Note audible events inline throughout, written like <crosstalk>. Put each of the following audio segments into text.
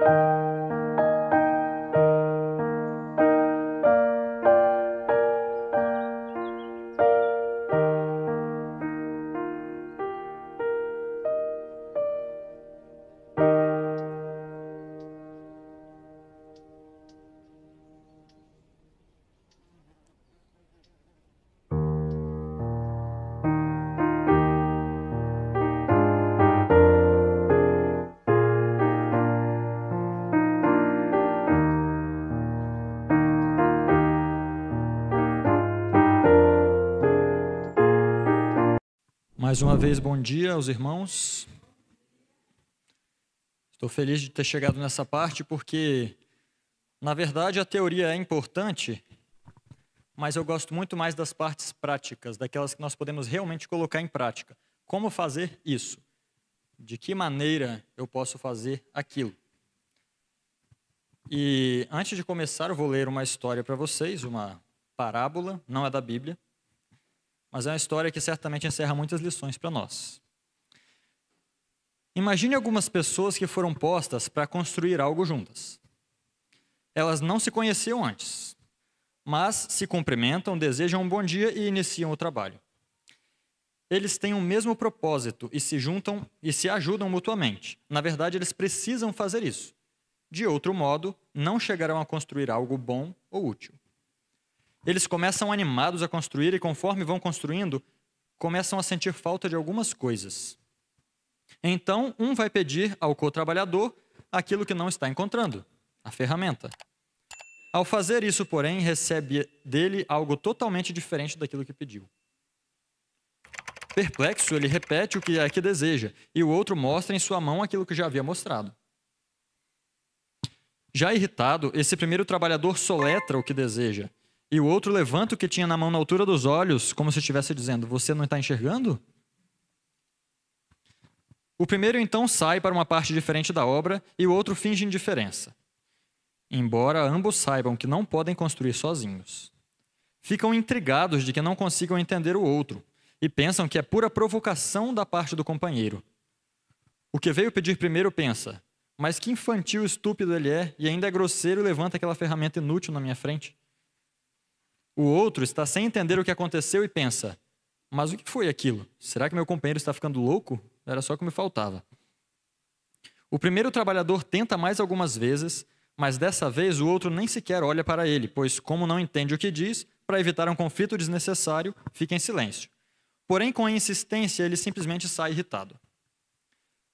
Thank you. Mais uma vez, bom dia aos irmãos. Estou feliz de ter chegado nessa parte porque, na verdade, a teoria é importante, mas eu gosto muito mais das partes práticas, daquelas que nós podemos realmente colocar em prática. Como fazer isso? De que maneira eu posso fazer aquilo? E antes de começar, eu vou ler uma história para vocês, uma parábola, não é da Bíblia, mas é uma história que certamente encerra muitas lições para nós. Imagine algumas pessoas que foram postas para construir algo juntas. Elas não se conheciam antes, mas se cumprimentam, desejam um bom dia e iniciam o trabalho. Eles têm o mesmo propósito e se juntam e se ajudam mutuamente. Na verdade, eles precisam fazer isso. De outro modo, não chegarão a construir algo bom ou útil. Eles começam animados a construir e, conforme vão construindo, começam a sentir falta de algumas coisas. Então, um vai pedir ao co-trabalhador aquilo que não está encontrando, a ferramenta. Ao fazer isso, porém, recebe dele algo totalmente diferente daquilo que pediu. Perplexo, ele repete o que é que deseja, e o outro mostra em sua mão aquilo que já havia mostrado. Já irritado, esse primeiro trabalhador soletra o que deseja, e o outro levanta o que tinha na mão na altura dos olhos, como se estivesse dizendo: Você não está enxergando? O primeiro então sai para uma parte diferente da obra e o outro finge indiferença. Embora ambos saibam que não podem construir sozinhos. Ficam intrigados de que não consigam entender o outro e pensam que é pura provocação da parte do companheiro. O que veio pedir primeiro pensa: mas que infantil estúpido ele é e ainda é grosseiro e levanta aquela ferramenta inútil na minha frente. O outro está sem entender o que aconteceu e pensa: mas o que foi aquilo? Será que meu companheiro está ficando louco? Era só o que me faltava. O primeiro trabalhador tenta mais algumas vezes, mas dessa vez o outro nem sequer olha para ele, pois, como não entende o que diz, para evitar um conflito desnecessário, fica em silêncio. Porém, com a insistência, ele simplesmente sai irritado.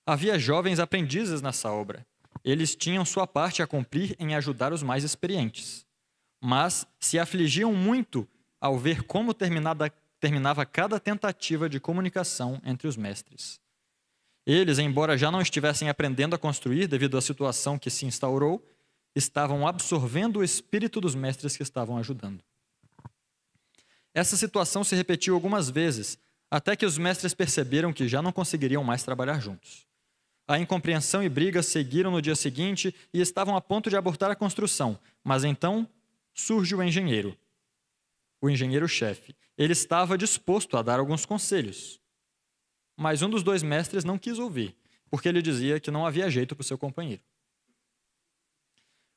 Havia jovens aprendizes nessa obra. Eles tinham sua parte a cumprir em ajudar os mais experientes mas se afligiam muito ao ver como terminada, terminava cada tentativa de comunicação entre os mestres. Eles, embora já não estivessem aprendendo a construir devido à situação que se instaurou, estavam absorvendo o espírito dos mestres que estavam ajudando. Essa situação se repetiu algumas vezes, até que os mestres perceberam que já não conseguiriam mais trabalhar juntos. A incompreensão e brigas seguiram no dia seguinte e estavam a ponto de abortar a construção, mas então surge o engenheiro, o engenheiro-chefe. Ele estava disposto a dar alguns conselhos, mas um dos dois mestres não quis ouvir, porque ele dizia que não havia jeito para o seu companheiro.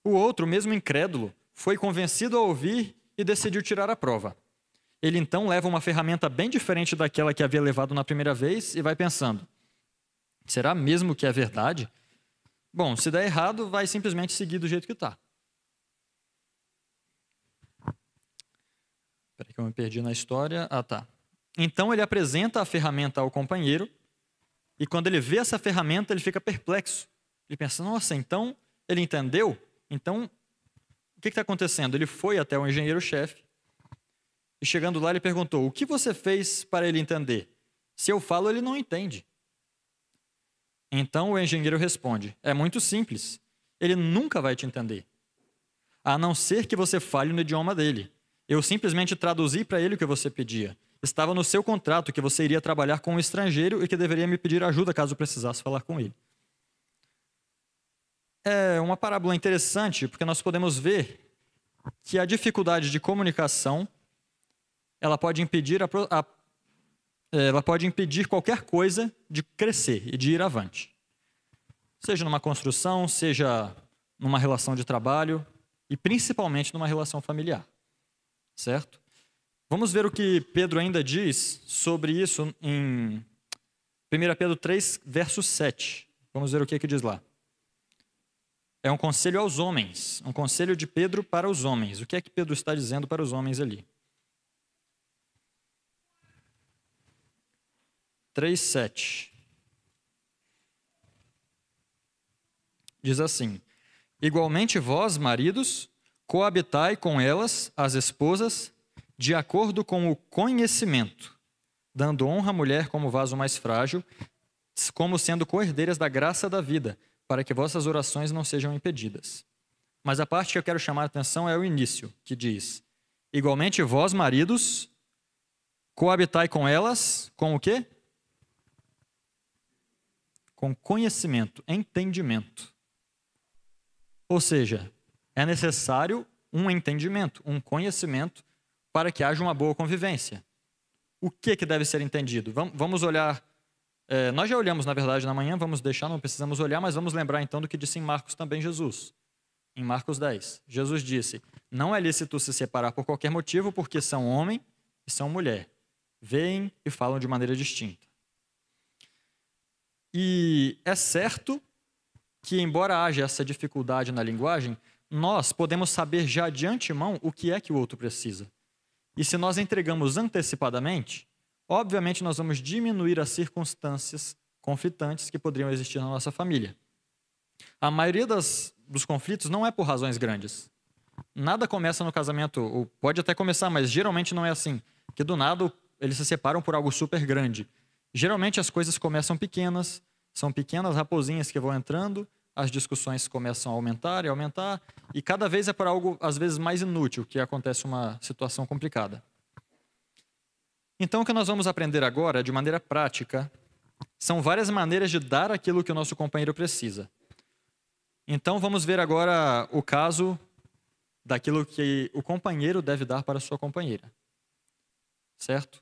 O outro, mesmo incrédulo, foi convencido a ouvir e decidiu tirar a prova. Ele então leva uma ferramenta bem diferente daquela que havia levado na primeira vez e vai pensando: será mesmo que é verdade? Bom, se der errado, vai simplesmente seguir do jeito que está. Espera que eu me perdi na história. Ah, tá. Então ele apresenta a ferramenta ao companheiro e quando ele vê essa ferramenta, ele fica perplexo. Ele pensa: nossa, então ele entendeu? Então o que está acontecendo? Ele foi até o engenheiro-chefe e chegando lá ele perguntou: o que você fez para ele entender? Se eu falo, ele não entende. Então o engenheiro responde: é muito simples. Ele nunca vai te entender, a não ser que você fale no idioma dele. Eu simplesmente traduzi para ele o que você pedia. Estava no seu contrato que você iria trabalhar com um estrangeiro e que deveria me pedir ajuda caso precisasse falar com ele. É uma parábola interessante porque nós podemos ver que a dificuldade de comunicação ela pode impedir a, a, é, ela pode impedir qualquer coisa de crescer e de ir avante. Seja numa construção, seja numa relação de trabalho e principalmente numa relação familiar certo? Vamos ver o que Pedro ainda diz sobre isso em 1 Pedro 3, verso 7. Vamos ver o que, é que diz lá. É um conselho aos homens, um conselho de Pedro para os homens. O que é que Pedro está dizendo para os homens ali? 3, 7. Diz assim: Igualmente vós, maridos, coabitai com elas, as esposas, de acordo com o conhecimento, dando honra à mulher como vaso mais frágil, como sendo coerdeiras da graça da vida, para que vossas orações não sejam impedidas. Mas a parte que eu quero chamar a atenção é o início, que diz: Igualmente vós, maridos, coabitai com elas com o quê? Com conhecimento, entendimento. Ou seja, é necessário um entendimento, um conhecimento para que haja uma boa convivência. O que, que deve ser entendido? Vamos olhar. É, nós já olhamos, na verdade, na manhã, vamos deixar, não precisamos olhar, mas vamos lembrar então do que disse em Marcos também Jesus. Em Marcos 10, Jesus disse: Não é lícito se separar por qualquer motivo, porque são homem e são mulher. Veem e falam de maneira distinta. E é certo que, embora haja essa dificuldade na linguagem, nós podemos saber já de antemão o que é que o outro precisa. E se nós entregamos antecipadamente, obviamente nós vamos diminuir as circunstâncias conflitantes que poderiam existir na nossa família. A maioria das, dos conflitos não é por razões grandes. Nada começa no casamento, ou pode até começar, mas geralmente não é assim, que do nada eles se separam por algo super grande. Geralmente as coisas começam pequenas, são pequenas raposinhas que vão entrando as discussões começam a aumentar e aumentar, e cada vez é para algo, às vezes, mais inútil, que acontece uma situação complicada. Então, o que nós vamos aprender agora, de maneira prática, são várias maneiras de dar aquilo que o nosso companheiro precisa. Então, vamos ver agora o caso daquilo que o companheiro deve dar para a sua companheira. Certo?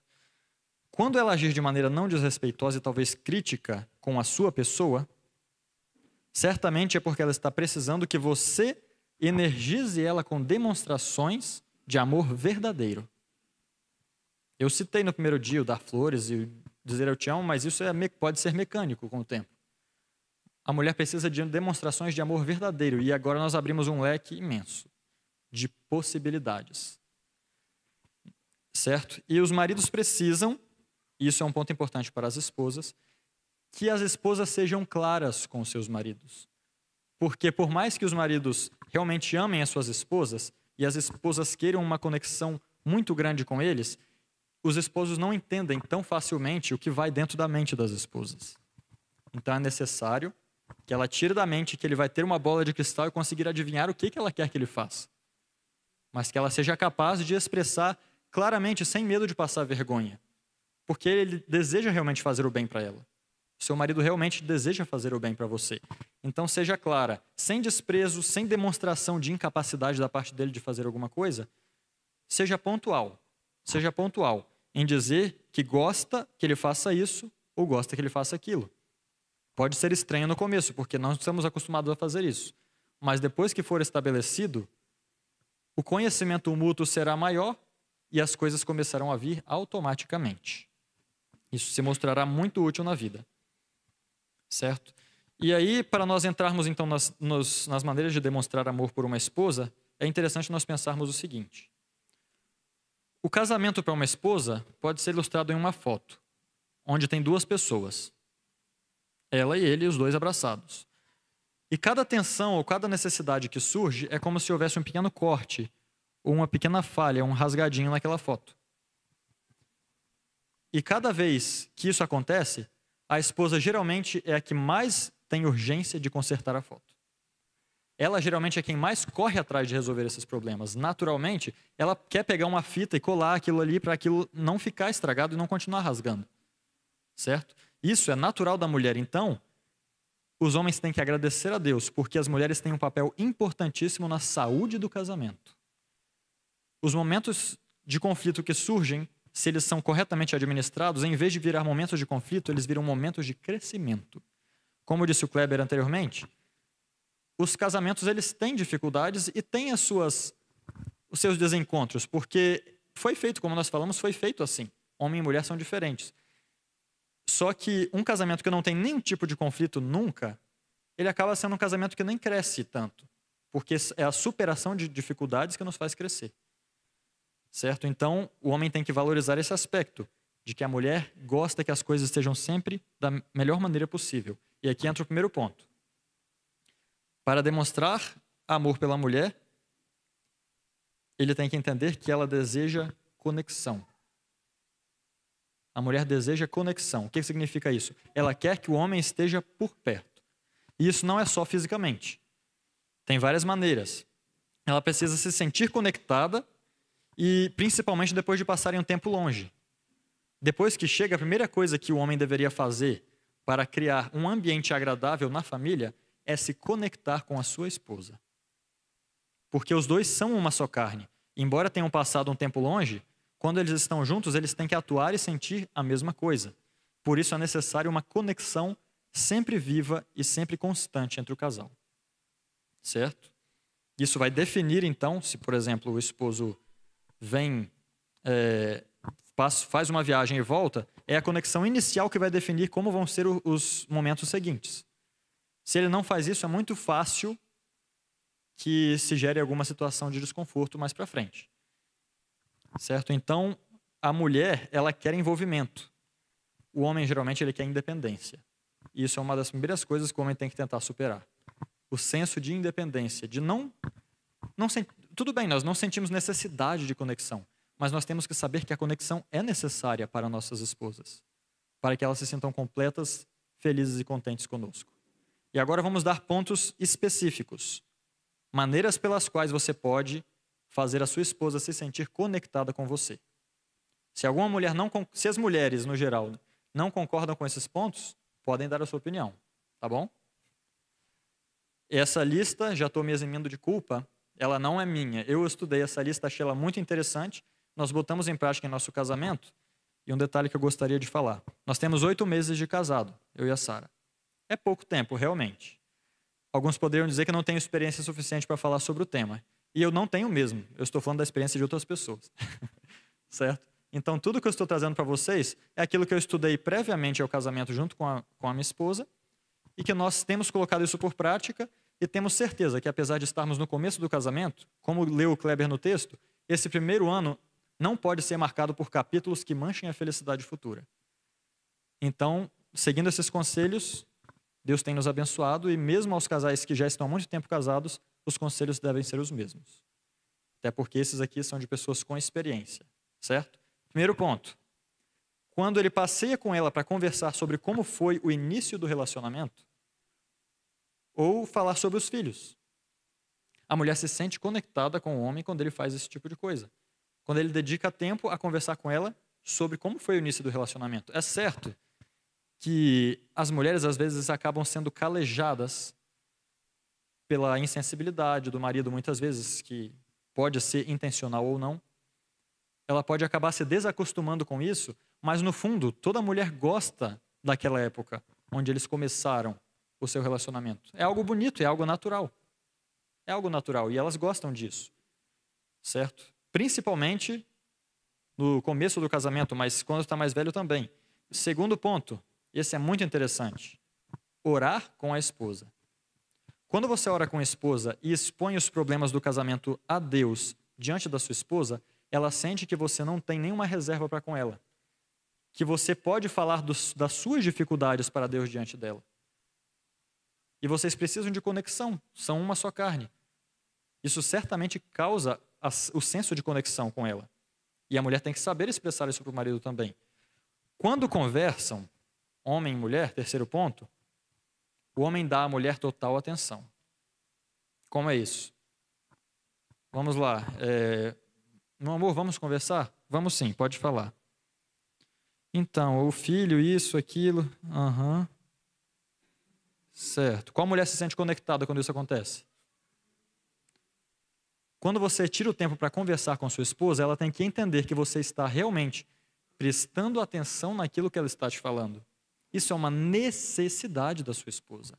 Quando ela agir de maneira não desrespeitosa e talvez crítica com a sua pessoa, Certamente é porque ela está precisando que você energize ela com demonstrações de amor verdadeiro. Eu citei no primeiro dia o dar flores e dizer eu te amo, mas isso é, pode ser mecânico com o tempo. A mulher precisa de demonstrações de amor verdadeiro e agora nós abrimos um leque imenso de possibilidades. Certo? E os maridos precisam, e isso é um ponto importante para as esposas, que as esposas sejam claras com seus maridos. Porque, por mais que os maridos realmente amem as suas esposas e as esposas queiram uma conexão muito grande com eles, os esposos não entendem tão facilmente o que vai dentro da mente das esposas. Então é necessário que ela tire da mente que ele vai ter uma bola de cristal e conseguir adivinhar o que, que ela quer que ele faça. Mas que ela seja capaz de expressar claramente, sem medo de passar vergonha. Porque ele deseja realmente fazer o bem para ela. Seu marido realmente deseja fazer o bem para você. Então seja clara, sem desprezo, sem demonstração de incapacidade da parte dele de fazer alguma coisa, seja pontual. Seja pontual em dizer que gosta que ele faça isso ou gosta que ele faça aquilo. Pode ser estranho no começo, porque nós estamos acostumados a fazer isso. Mas depois que for estabelecido, o conhecimento mútuo será maior e as coisas começarão a vir automaticamente. Isso se mostrará muito útil na vida certo? E aí, para nós entrarmos então nas, nos, nas maneiras de demonstrar amor por uma esposa, é interessante nós pensarmos o seguinte: o casamento para uma esposa pode ser ilustrado em uma foto, onde tem duas pessoas, ela e ele, os dois abraçados. E cada tensão ou cada necessidade que surge é como se houvesse um pequeno corte, ou uma pequena falha, um rasgadinho naquela foto. E cada vez que isso acontece, a esposa geralmente é a que mais tem urgência de consertar a foto. Ela geralmente é quem mais corre atrás de resolver esses problemas. Naturalmente, ela quer pegar uma fita e colar aquilo ali para aquilo não ficar estragado e não continuar rasgando. Certo? Isso é natural da mulher. Então, os homens têm que agradecer a Deus, porque as mulheres têm um papel importantíssimo na saúde do casamento. Os momentos de conflito que surgem se eles são corretamente administrados, em vez de virar momentos de conflito, eles viram momentos de crescimento. Como disse o Kleber anteriormente, os casamentos eles têm dificuldades e têm as suas os seus desencontros, porque foi feito como nós falamos, foi feito assim. Homem e mulher são diferentes. Só que um casamento que não tem nenhum tipo de conflito nunca, ele acaba sendo um casamento que nem cresce tanto, porque é a superação de dificuldades que nos faz crescer certo? Então, o homem tem que valorizar esse aspecto de que a mulher gosta que as coisas estejam sempre da melhor maneira possível. E aqui entra o primeiro ponto. Para demonstrar amor pela mulher, ele tem que entender que ela deseja conexão. A mulher deseja conexão. O que significa isso? Ela quer que o homem esteja por perto. E isso não é só fisicamente. Tem várias maneiras. Ela precisa se sentir conectada e principalmente depois de passarem um tempo longe. Depois que chega, a primeira coisa que o homem deveria fazer para criar um ambiente agradável na família é se conectar com a sua esposa. Porque os dois são uma só carne. Embora tenham passado um tempo longe, quando eles estão juntos, eles têm que atuar e sentir a mesma coisa. Por isso é necessário uma conexão sempre viva e sempre constante entre o casal. Certo? Isso vai definir, então, se, por exemplo, o esposo vem, é, faz uma viagem e volta, é a conexão inicial que vai definir como vão ser os momentos seguintes. Se ele não faz isso, é muito fácil que se gere alguma situação de desconforto mais para frente. Certo? Então, a mulher, ela quer envolvimento. O homem, geralmente, ele quer independência. E isso é uma das primeiras coisas que o homem tem que tentar superar. O senso de independência, de não, não, tudo bem, nós não sentimos necessidade de conexão, mas nós temos que saber que a conexão é necessária para nossas esposas, para que elas se sintam completas, felizes e contentes conosco. E agora vamos dar pontos específicos, maneiras pelas quais você pode fazer a sua esposa se sentir conectada com você. Se alguma mulher não, se as mulheres no geral não concordam com esses pontos, podem dar a sua opinião, tá bom? Essa lista, já estou me eximindo de culpa, ela não é minha. Eu estudei essa lista, achei ela muito interessante. Nós botamos em prática em nosso casamento. E um detalhe que eu gostaria de falar: nós temos oito meses de casado, eu e a Sara. É pouco tempo, realmente. Alguns poderiam dizer que não tenho experiência suficiente para falar sobre o tema. E eu não tenho mesmo. Eu estou falando da experiência de outras pessoas. <laughs> certo? Então, tudo que eu estou trazendo para vocês é aquilo que eu estudei previamente ao casamento junto com a, com a minha esposa e que nós temos colocado isso por prática e temos certeza que, apesar de estarmos no começo do casamento, como leu o Kleber no texto, esse primeiro ano não pode ser marcado por capítulos que manchem a felicidade futura. Então, seguindo esses conselhos, Deus tem nos abençoado e, mesmo aos casais que já estão há muito tempo casados, os conselhos devem ser os mesmos. Até porque esses aqui são de pessoas com experiência, certo? Primeiro ponto: quando ele passeia com ela para conversar sobre como foi o início do relacionamento, ou falar sobre os filhos. A mulher se sente conectada com o homem quando ele faz esse tipo de coisa. Quando ele dedica tempo a conversar com ela sobre como foi o início do relacionamento. É certo que as mulheres às vezes acabam sendo calejadas pela insensibilidade do marido, muitas vezes, que pode ser intencional ou não. Ela pode acabar se desacostumando com isso, mas no fundo, toda mulher gosta daquela época onde eles começaram o seu relacionamento. É algo bonito, é algo natural. É algo natural e elas gostam disso. Certo? Principalmente no começo do casamento, mas quando está mais velho também. Segundo ponto, esse é muito interessante: orar com a esposa. Quando você ora com a esposa e expõe os problemas do casamento a Deus diante da sua esposa, ela sente que você não tem nenhuma reserva para com ela, que você pode falar dos, das suas dificuldades para Deus diante dela. E vocês precisam de conexão, são uma só carne. Isso certamente causa o senso de conexão com ela. E a mulher tem que saber expressar isso para o marido também. Quando conversam, homem e mulher, terceiro ponto, o homem dá à mulher total atenção. Como é isso? Vamos lá. É... Meu amor, vamos conversar? Vamos sim, pode falar. Então, o filho, isso, aquilo. Aham. Uhum. Certo. Qual mulher se sente conectada quando isso acontece? Quando você tira o tempo para conversar com sua esposa, ela tem que entender que você está realmente prestando atenção naquilo que ela está te falando. Isso é uma necessidade da sua esposa.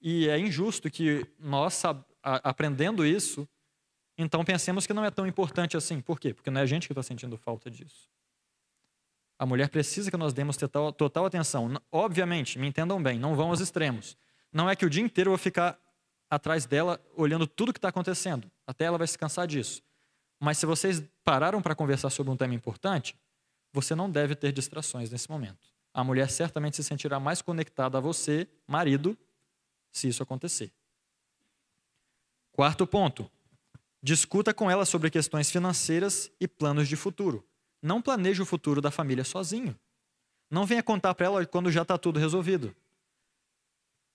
E é injusto que nós, aprendendo isso, então pensemos que não é tão importante assim. Por quê? Porque não é a gente que está sentindo falta disso. A mulher precisa que nós demos total, atenção. Obviamente, me entendam bem, não vão aos extremos. Não é que o dia inteiro eu vou ficar atrás dela olhando tudo que está acontecendo. Até ela vai se cansar disso. Mas se vocês pararam para conversar sobre um tema importante, você não deve ter distrações nesse momento. A mulher certamente se sentirá mais conectada a você, marido, se isso acontecer. Quarto ponto: discuta com ela sobre questões financeiras e planos de futuro. Não planeje o futuro da família sozinho. Não venha contar para ela quando já está tudo resolvido.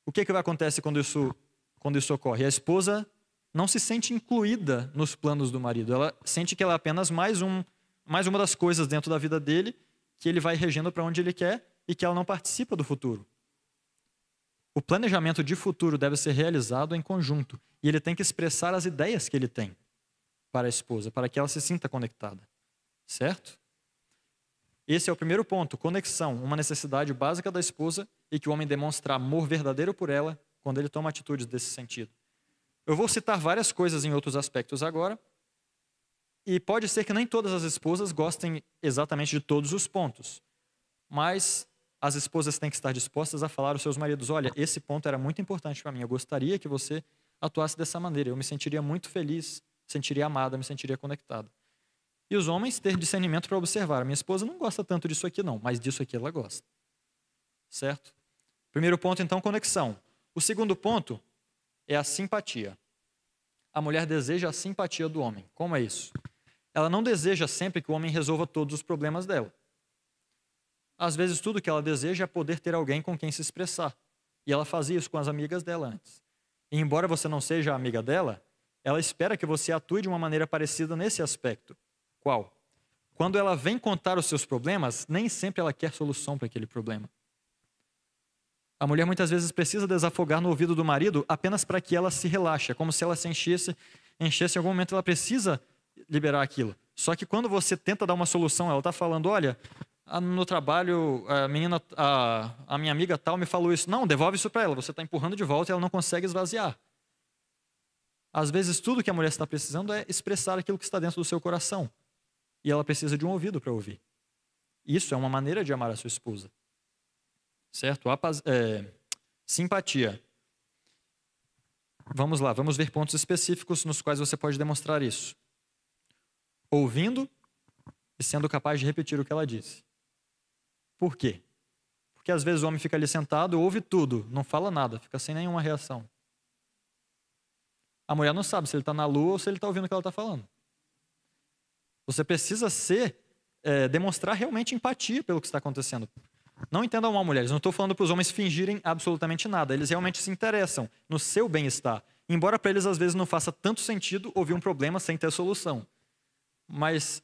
O que, que vai acontecer quando isso, quando isso ocorre? A esposa não se sente incluída nos planos do marido. Ela sente que ela é apenas mais, um, mais uma das coisas dentro da vida dele que ele vai regendo para onde ele quer e que ela não participa do futuro. O planejamento de futuro deve ser realizado em conjunto e ele tem que expressar as ideias que ele tem para a esposa, para que ela se sinta conectada certo? Esse é o primeiro ponto, conexão, uma necessidade básica da esposa e que o homem demonstra amor verdadeiro por ela quando ele toma atitudes desse sentido. Eu vou citar várias coisas em outros aspectos agora, e pode ser que nem todas as esposas gostem exatamente de todos os pontos, mas as esposas têm que estar dispostas a falar aos seus maridos: olha, esse ponto era muito importante para mim, eu gostaria que você atuasse dessa maneira, eu me sentiria muito feliz, sentiria amada, me sentiria conectada e os homens ter discernimento para observar. Minha esposa não gosta tanto disso aqui, não, mas disso aqui ela gosta. Certo? Primeiro ponto, então, conexão. O segundo ponto é a simpatia. A mulher deseja a simpatia do homem. Como é isso? Ela não deseja sempre que o homem resolva todos os problemas dela. Às vezes, tudo que ela deseja é poder ter alguém com quem se expressar. E ela fazia isso com as amigas dela antes. E embora você não seja amiga dela, ela espera que você atue de uma maneira parecida nesse aspecto. Qual? Quando ela vem contar os seus problemas, nem sempre ela quer solução para aquele problema. A mulher muitas vezes precisa desafogar no ouvido do marido apenas para que ela se relaxe, é como se ela se enchesse, enchesse em algum momento ela precisa liberar aquilo. Só que quando você tenta dar uma solução, ela está falando, olha, no trabalho a menina, a, a minha amiga tal me falou isso. Não, devolve isso para ela. Você está empurrando de volta e ela não consegue esvaziar. Às vezes tudo que a mulher está precisando é expressar aquilo que está dentro do seu coração e ela precisa de um ouvido para ouvir. Isso é uma maneira de amar a sua esposa. Certo? Apaz... É... Simpatia. Vamos lá, vamos ver pontos específicos nos quais você pode demonstrar isso. Ouvindo e sendo capaz de repetir o que ela disse. Por quê? Porque às vezes o homem fica ali sentado, ouve tudo, não fala nada, fica sem nenhuma reação. A mulher não sabe se ele está na lua ou se ele está ouvindo o que ela está falando. Você precisa ser, é, demonstrar realmente empatia pelo que está acontecendo. Não entendam mal, mulheres. Não estou falando para os homens fingirem absolutamente nada. Eles realmente se interessam no seu bem-estar. Embora para eles, às vezes, não faça tanto sentido ouvir um problema sem ter solução. Mas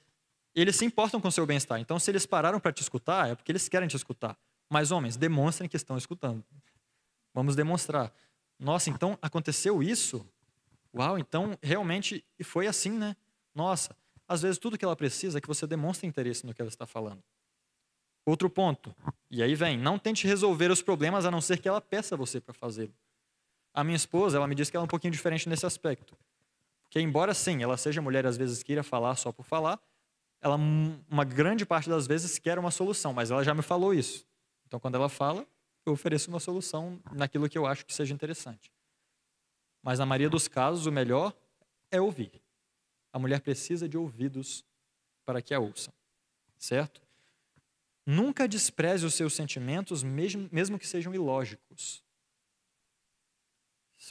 eles se importam com o seu bem-estar. Então, se eles pararam para te escutar, é porque eles querem te escutar. Mas, homens, demonstrem que estão escutando. Vamos demonstrar. Nossa, então aconteceu isso? Uau, então realmente foi assim, né? Nossa. Às vezes, tudo que ela precisa é que você demonstre interesse no que ela está falando. Outro ponto, e aí vem, não tente resolver os problemas a não ser que ela peça você para fazê-lo. A minha esposa, ela me disse que ela é um pouquinho diferente nesse aspecto. Porque, embora sim, ela seja mulher às vezes queira falar só por falar, ela, hum, uma grande parte das vezes, quer uma solução, mas ela já me falou isso. Então, quando ela fala, eu ofereço uma solução naquilo que eu acho que seja interessante. Mas, na maioria dos casos, o melhor é ouvir. A mulher precisa de ouvidos para que a ouçam, certo? Nunca despreze os seus sentimentos, mesmo, mesmo que sejam ilógicos.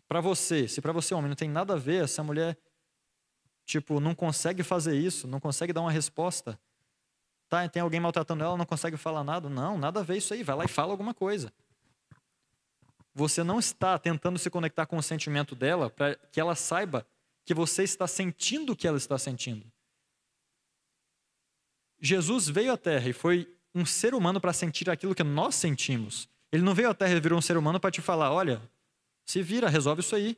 Para você, se para você, homem, não tem nada a ver, essa mulher, tipo, não consegue fazer isso, não consegue dar uma resposta, tá, tem alguém maltratando ela, não consegue falar nada. Não, nada a ver isso aí, vai lá e fala alguma coisa. Você não está tentando se conectar com o sentimento dela para que ela saiba que você está sentindo o que ela está sentindo. Jesus veio à Terra e foi um ser humano para sentir aquilo que nós sentimos. Ele não veio à Terra e virou um ser humano para te falar: olha, se vira, resolve isso aí.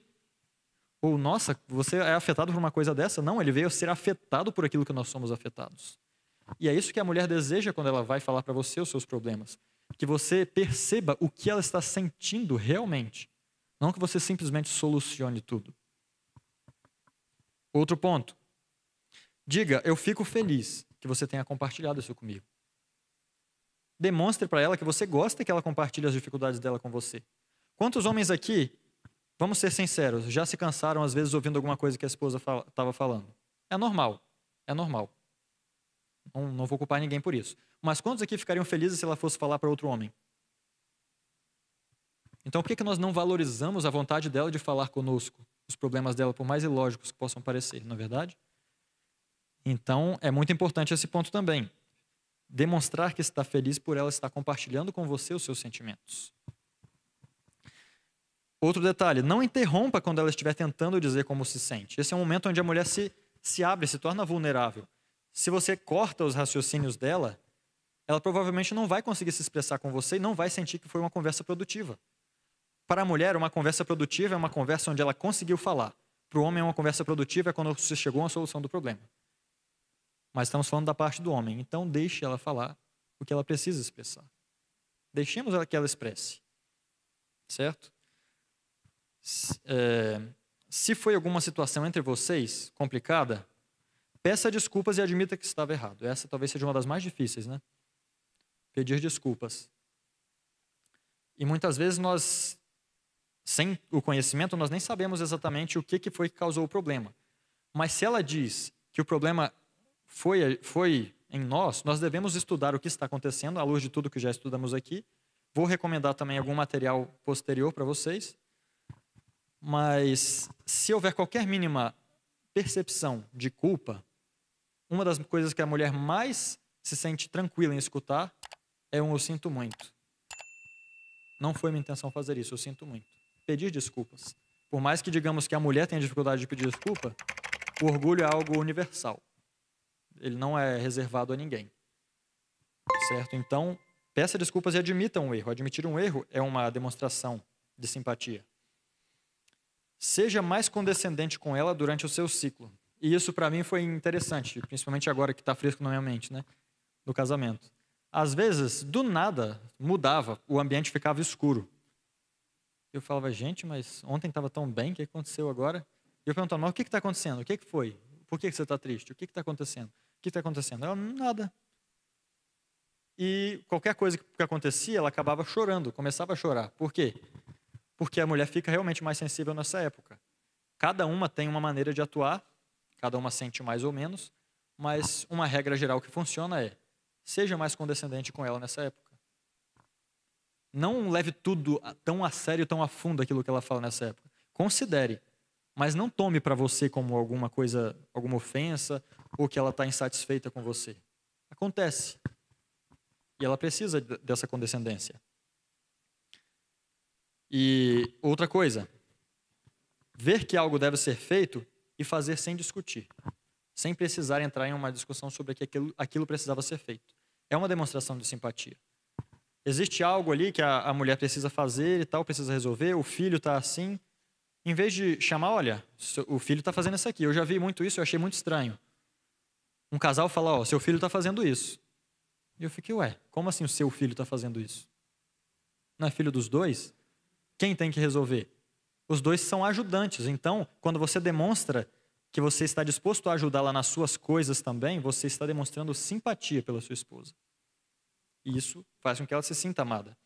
Ou, nossa, você é afetado por uma coisa dessa? Não, ele veio ser afetado por aquilo que nós somos afetados. E é isso que a mulher deseja quando ela vai falar para você os seus problemas. Que você perceba o que ela está sentindo realmente. Não que você simplesmente solucione tudo. Outro ponto. Diga, eu fico feliz que você tenha compartilhado isso comigo. Demonstre para ela que você gosta que ela compartilhe as dificuldades dela com você. Quantos homens aqui, vamos ser sinceros, já se cansaram às vezes ouvindo alguma coisa que a esposa estava falando? É normal, é normal. Não, não vou culpar ninguém por isso. Mas quantos aqui ficariam felizes se ela fosse falar para outro homem? Então por que, que nós não valorizamos a vontade dela de falar conosco? os problemas dela, por mais ilógicos que possam parecer, não é verdade? Então, é muito importante esse ponto também. Demonstrar que está feliz por ela estar compartilhando com você os seus sentimentos. Outro detalhe, não interrompa quando ela estiver tentando dizer como se sente. Esse é um momento onde a mulher se, se abre, se torna vulnerável. Se você corta os raciocínios dela, ela provavelmente não vai conseguir se expressar com você e não vai sentir que foi uma conversa produtiva. Para a mulher, uma conversa produtiva é uma conversa onde ela conseguiu falar. Para o homem, uma conversa produtiva é quando você chegou a solução do problema. Mas estamos falando da parte do homem. Então, deixe ela falar o que ela precisa expressar. Deixemos ela que ela expresse. Certo? É, se foi alguma situação entre vocês complicada, peça desculpas e admita que estava errado. Essa talvez seja uma das mais difíceis, né? Pedir desculpas. E muitas vezes nós sem o conhecimento, nós nem sabemos exatamente o que, que foi que causou o problema. Mas se ela diz que o problema foi, foi em nós, nós devemos estudar o que está acontecendo à luz de tudo que já estudamos aqui. Vou recomendar também algum material posterior para vocês. Mas se houver qualquer mínima percepção de culpa, uma das coisas que a mulher mais se sente tranquila em escutar é um eu sinto muito. Não foi minha intenção fazer isso, eu sinto muito pedir desculpas. Por mais que digamos que a mulher tenha dificuldade de pedir desculpa, o orgulho é algo universal. Ele não é reservado a ninguém. Certo? Então, peça desculpas e admita um erro. Admitir um erro é uma demonstração de simpatia. Seja mais condescendente com ela durante o seu ciclo. E isso para mim foi interessante, principalmente agora que está fresco na minha mente, né? Do casamento. Às vezes, do nada, mudava, o ambiente ficava escuro. Eu falava, gente, mas ontem estava tão bem, o que aconteceu agora? E eu perguntava, mas o que está acontecendo? O que, que foi? Por que, que você está triste? O que está acontecendo? O que está acontecendo? Ela, nada. E qualquer coisa que acontecia, ela acabava chorando, começava a chorar. Por quê? Porque a mulher fica realmente mais sensível nessa época. Cada uma tem uma maneira de atuar, cada uma sente mais ou menos, mas uma regra geral que funciona é: seja mais condescendente com ela nessa época não leve tudo tão a sério, tão a fundo aquilo que ela fala nessa época. Considere, mas não tome para você como alguma coisa, alguma ofensa ou que ela está insatisfeita com você. Acontece. E ela precisa dessa condescendência. E outra coisa, ver que algo deve ser feito e fazer sem discutir, sem precisar entrar em uma discussão sobre que aquilo, aquilo precisava ser feito. É uma demonstração de simpatia existe algo ali que a, a mulher precisa fazer e tal, precisa resolver, o filho está assim. Em vez de chamar, olha, o filho está fazendo isso aqui. Eu já vi muito isso, eu achei muito estranho. Um casal fala, ó, seu filho está fazendo isso. E eu fiquei, ué, como assim o seu filho está fazendo isso? Não é filho dos dois? Quem tem que resolver? Os dois são ajudantes. Então, quando você demonstra que você está disposto a ajudá-la nas suas coisas também, você está demonstrando simpatia pela sua esposa isso faz com que ela se sinta amada.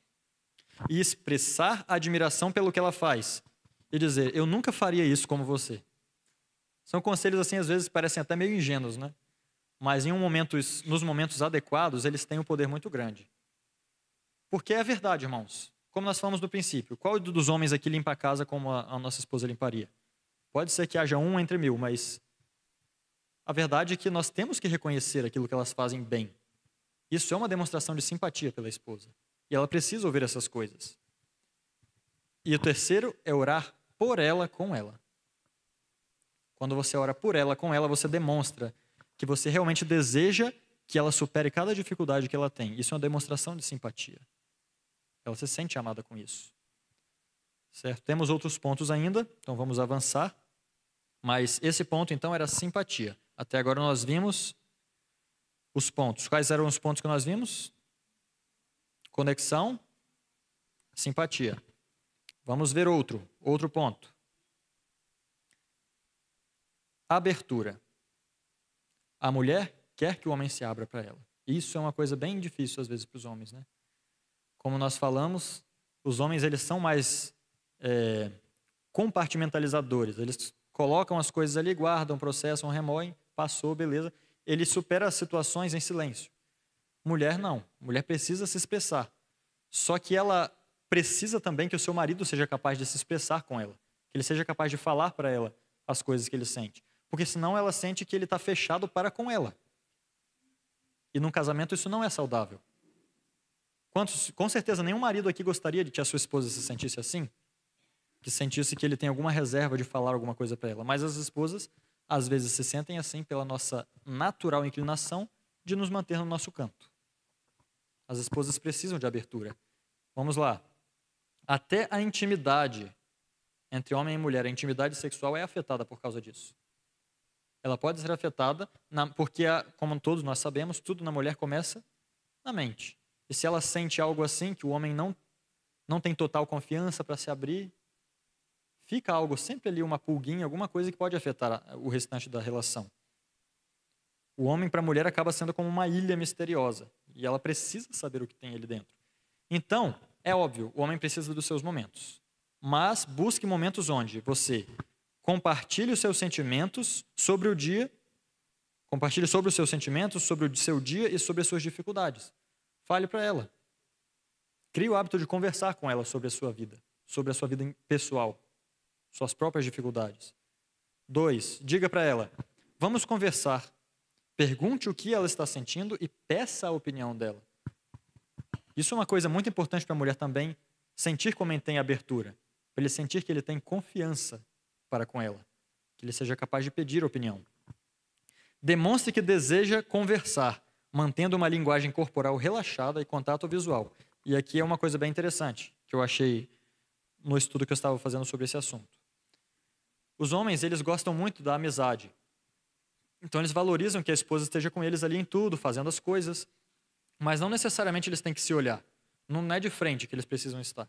E expressar admiração pelo que ela faz. E dizer, eu nunca faria isso como você. São conselhos, assim, às vezes parecem até meio ingênuos, né? Mas em um momento, nos momentos adequados, eles têm um poder muito grande. Porque é verdade, irmãos. Como nós falamos no princípio, qual dos homens aqui limpa a casa como a nossa esposa limparia? Pode ser que haja um entre mil, mas a verdade é que nós temos que reconhecer aquilo que elas fazem bem. Isso é uma demonstração de simpatia pela esposa. E ela precisa ouvir essas coisas. E o terceiro é orar por ela com ela. Quando você ora por ela com ela, você demonstra que você realmente deseja que ela supere cada dificuldade que ela tem. Isso é uma demonstração de simpatia. Ela se sente amada com isso. Certo? Temos outros pontos ainda, então vamos avançar. Mas esse ponto então era simpatia. Até agora nós vimos os pontos. Quais eram os pontos que nós vimos? Conexão, simpatia. Vamos ver outro, outro ponto. Abertura. A mulher quer que o homem se abra para ela. Isso é uma coisa bem difícil às vezes para os homens, né? Como nós falamos, os homens eles são mais é, compartimentalizadores. Eles colocam as coisas ali, guardam, processam, remoem, passou, beleza ele supera as situações em silêncio. Mulher não. Mulher precisa se expressar. Só que ela precisa também que o seu marido seja capaz de se expressar com ela, que ele seja capaz de falar para ela as coisas que ele sente, porque senão ela sente que ele está fechado para com ela. E num casamento isso não é saudável. Quantos, com certeza nenhum marido aqui gostaria de que a sua esposa se sentisse assim, que sentisse que ele tem alguma reserva de falar alguma coisa para ela. Mas as esposas às vezes se sentem assim pela nossa natural inclinação de nos manter no nosso canto. As esposas precisam de abertura. Vamos lá. Até a intimidade entre homem e mulher, a intimidade sexual é afetada por causa disso. Ela pode ser afetada na, porque, a, ah, como todos nós sabemos, tudo na mulher começa na mente. E se ela sente algo assim, que o homem não, não tem total confiança para se abrir, fica algo sempre ali, uma pulguinha, alguma coisa que pode afetar o restante da relação. O homem para a mulher acaba sendo como uma ilha misteriosa e ela precisa saber o que tem ali dentro. Então, é óbvio, o homem precisa dos seus momentos. Mas busque momentos onde você compartilhe os seus sentimentos sobre o dia, compartilhe sobre os seus sentimentos, sobre o seu dia e sobre as suas dificuldades. Fale para ela. Crie o hábito de conversar com ela sobre a sua vida, sobre a sua vida pessoal, suas próprias dificuldades. Dois, diga para ela: vamos conversar. Pergunte o que ela está sentindo e peça a opinião dela. Isso é uma coisa muito importante para a mulher também sentir como ele tem abertura, para ele sentir que ele tem confiança para com ela, que ele seja capaz de pedir opinião. Demonstre que deseja conversar, mantendo uma linguagem corporal relaxada e contato visual. E aqui é uma coisa bem interessante que eu achei no estudo que eu estava fazendo sobre esse assunto. Os homens, eles gostam muito da amizade. Então eles valorizam que a esposa esteja com eles ali em tudo, fazendo as coisas, mas não necessariamente eles têm que se olhar. Não é de frente que eles precisam estar.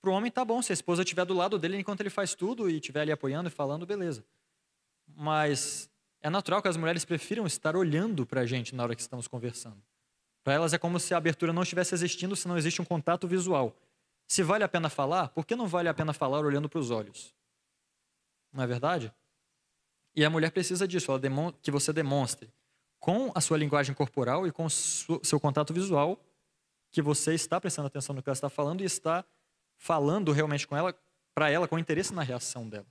Para o homem tá bom, se a esposa estiver do lado dele enquanto ele faz tudo e estiver ali apoiando e falando, beleza. Mas é natural que as mulheres prefiram estar olhando para a gente na hora que estamos conversando. Para elas é como se a abertura não estivesse existindo se não existe um contato visual. Se vale a pena falar, por que não vale a pena falar olhando para os olhos? não é verdade? E a mulher precisa disso, que você demonstre com a sua linguagem corporal e com o seu contato visual que você está prestando atenção no que ela está falando e está falando realmente com ela, para ela, com interesse na reação dela.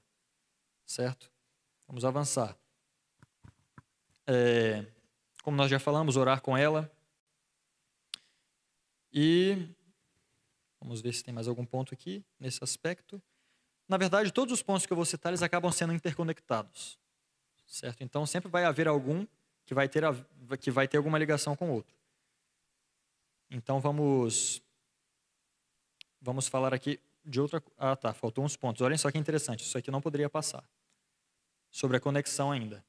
Certo? Vamos avançar. É, como nós já falamos, orar com ela. E vamos ver se tem mais algum ponto aqui nesse aspecto na verdade, todos os pontos que eu vou citar, eles acabam sendo interconectados. Certo? Então, sempre vai haver algum que vai ter, a, que vai ter alguma ligação com o outro. Então, vamos, vamos falar aqui de outra... Ah, tá, faltou uns pontos. Olhem só que interessante, isso aqui não poderia passar. Sobre a conexão ainda.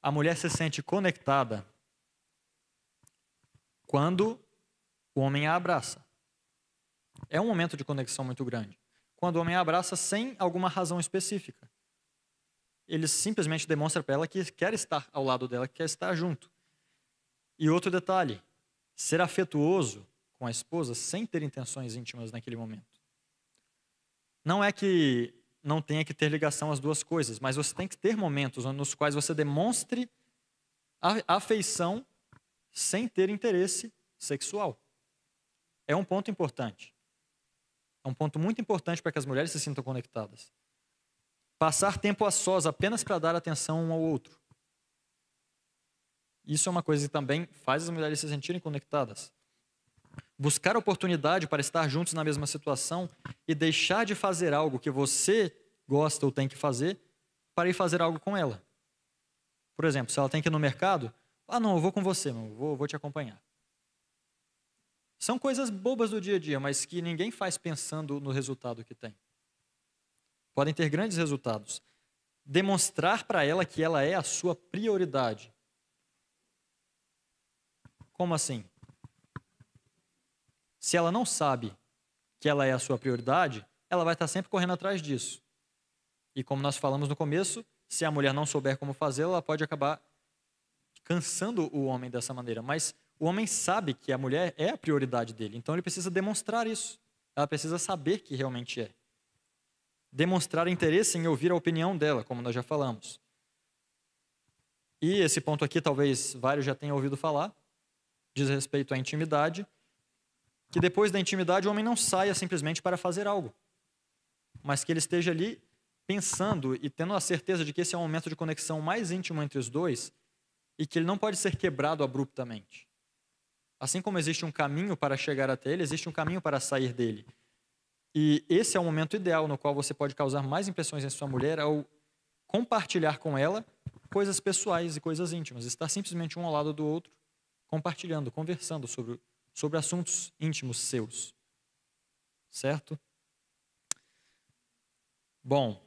A mulher se sente conectada quando o homem a abraça. É um momento de conexão muito grande quando o homem a abraça sem alguma razão específica. Ele simplesmente demonstra para ela que quer estar ao lado dela, que quer estar junto. E outro detalhe: ser afetuoso com a esposa sem ter intenções íntimas naquele momento. Não é que não tenha que ter ligação as duas coisas, mas você tem que ter momentos nos quais você demonstre afeição sem ter interesse sexual. É um ponto importante. É um ponto muito importante para que as mulheres se sintam conectadas. Passar tempo a sós apenas para dar atenção um ao outro. Isso é uma coisa que também faz as mulheres se sentirem conectadas. Buscar oportunidade para estar juntos na mesma situação e deixar de fazer algo que você gosta ou tem que fazer para ir fazer algo com ela. Por exemplo, se ela tem que ir no mercado, ah, não, eu vou com você, vou, vou te acompanhar. São coisas bobas do dia a dia, mas que ninguém faz pensando no resultado que tem. Podem ter grandes resultados. Demonstrar para ela que ela é a sua prioridade. Como assim? Se ela não sabe que ela é a sua prioridade, ela vai estar sempre correndo atrás disso. E como nós falamos no começo, se a mulher não souber como fazê-lo, ela pode acabar cansando o homem dessa maneira. Mas o homem sabe que a mulher é a prioridade dele, então ele precisa demonstrar isso. Ela precisa saber que realmente é. Demonstrar interesse em ouvir a opinião dela, como nós já falamos. E esse ponto aqui, talvez vários já tenham ouvido falar, diz respeito à intimidade, que depois da intimidade o homem não saia simplesmente para fazer algo, mas que ele esteja ali pensando e tendo a certeza de que esse é o momento de conexão mais íntimo entre os dois e que ele não pode ser quebrado abruptamente. Assim como existe um caminho para chegar até ele, existe um caminho para sair dele. E esse é o momento ideal no qual você pode causar mais impressões em sua mulher ao compartilhar com ela coisas pessoais e coisas íntimas. Estar simplesmente um ao lado do outro, compartilhando, conversando sobre, sobre assuntos íntimos seus. Certo? Bom,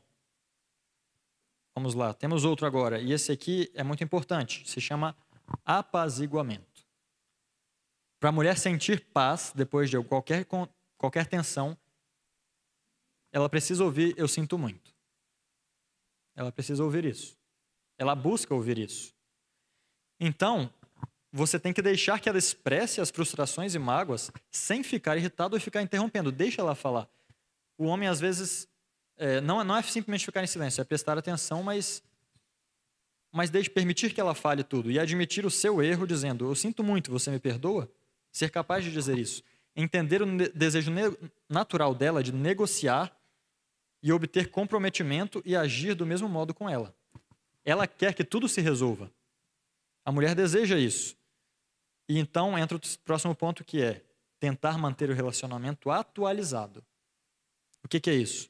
vamos lá. Temos outro agora. E esse aqui é muito importante. Se chama apaziguamento. Para a mulher sentir paz depois de qualquer, qualquer tensão, ela precisa ouvir: Eu sinto muito. Ela precisa ouvir isso. Ela busca ouvir isso. Então, você tem que deixar que ela expresse as frustrações e mágoas sem ficar irritado e ficar interrompendo. Deixa ela falar. O homem, às vezes, é, não, não é simplesmente ficar em silêncio, é prestar atenção, mas, mas deixe permitir que ela fale tudo e admitir o seu erro, dizendo: Eu sinto muito, você me perdoa? ser capaz de dizer isso, entender o desejo natural dela de negociar e obter comprometimento e agir do mesmo modo com ela. Ela quer que tudo se resolva. A mulher deseja isso. E então entra o próximo ponto que é tentar manter o relacionamento atualizado. O que, que é isso?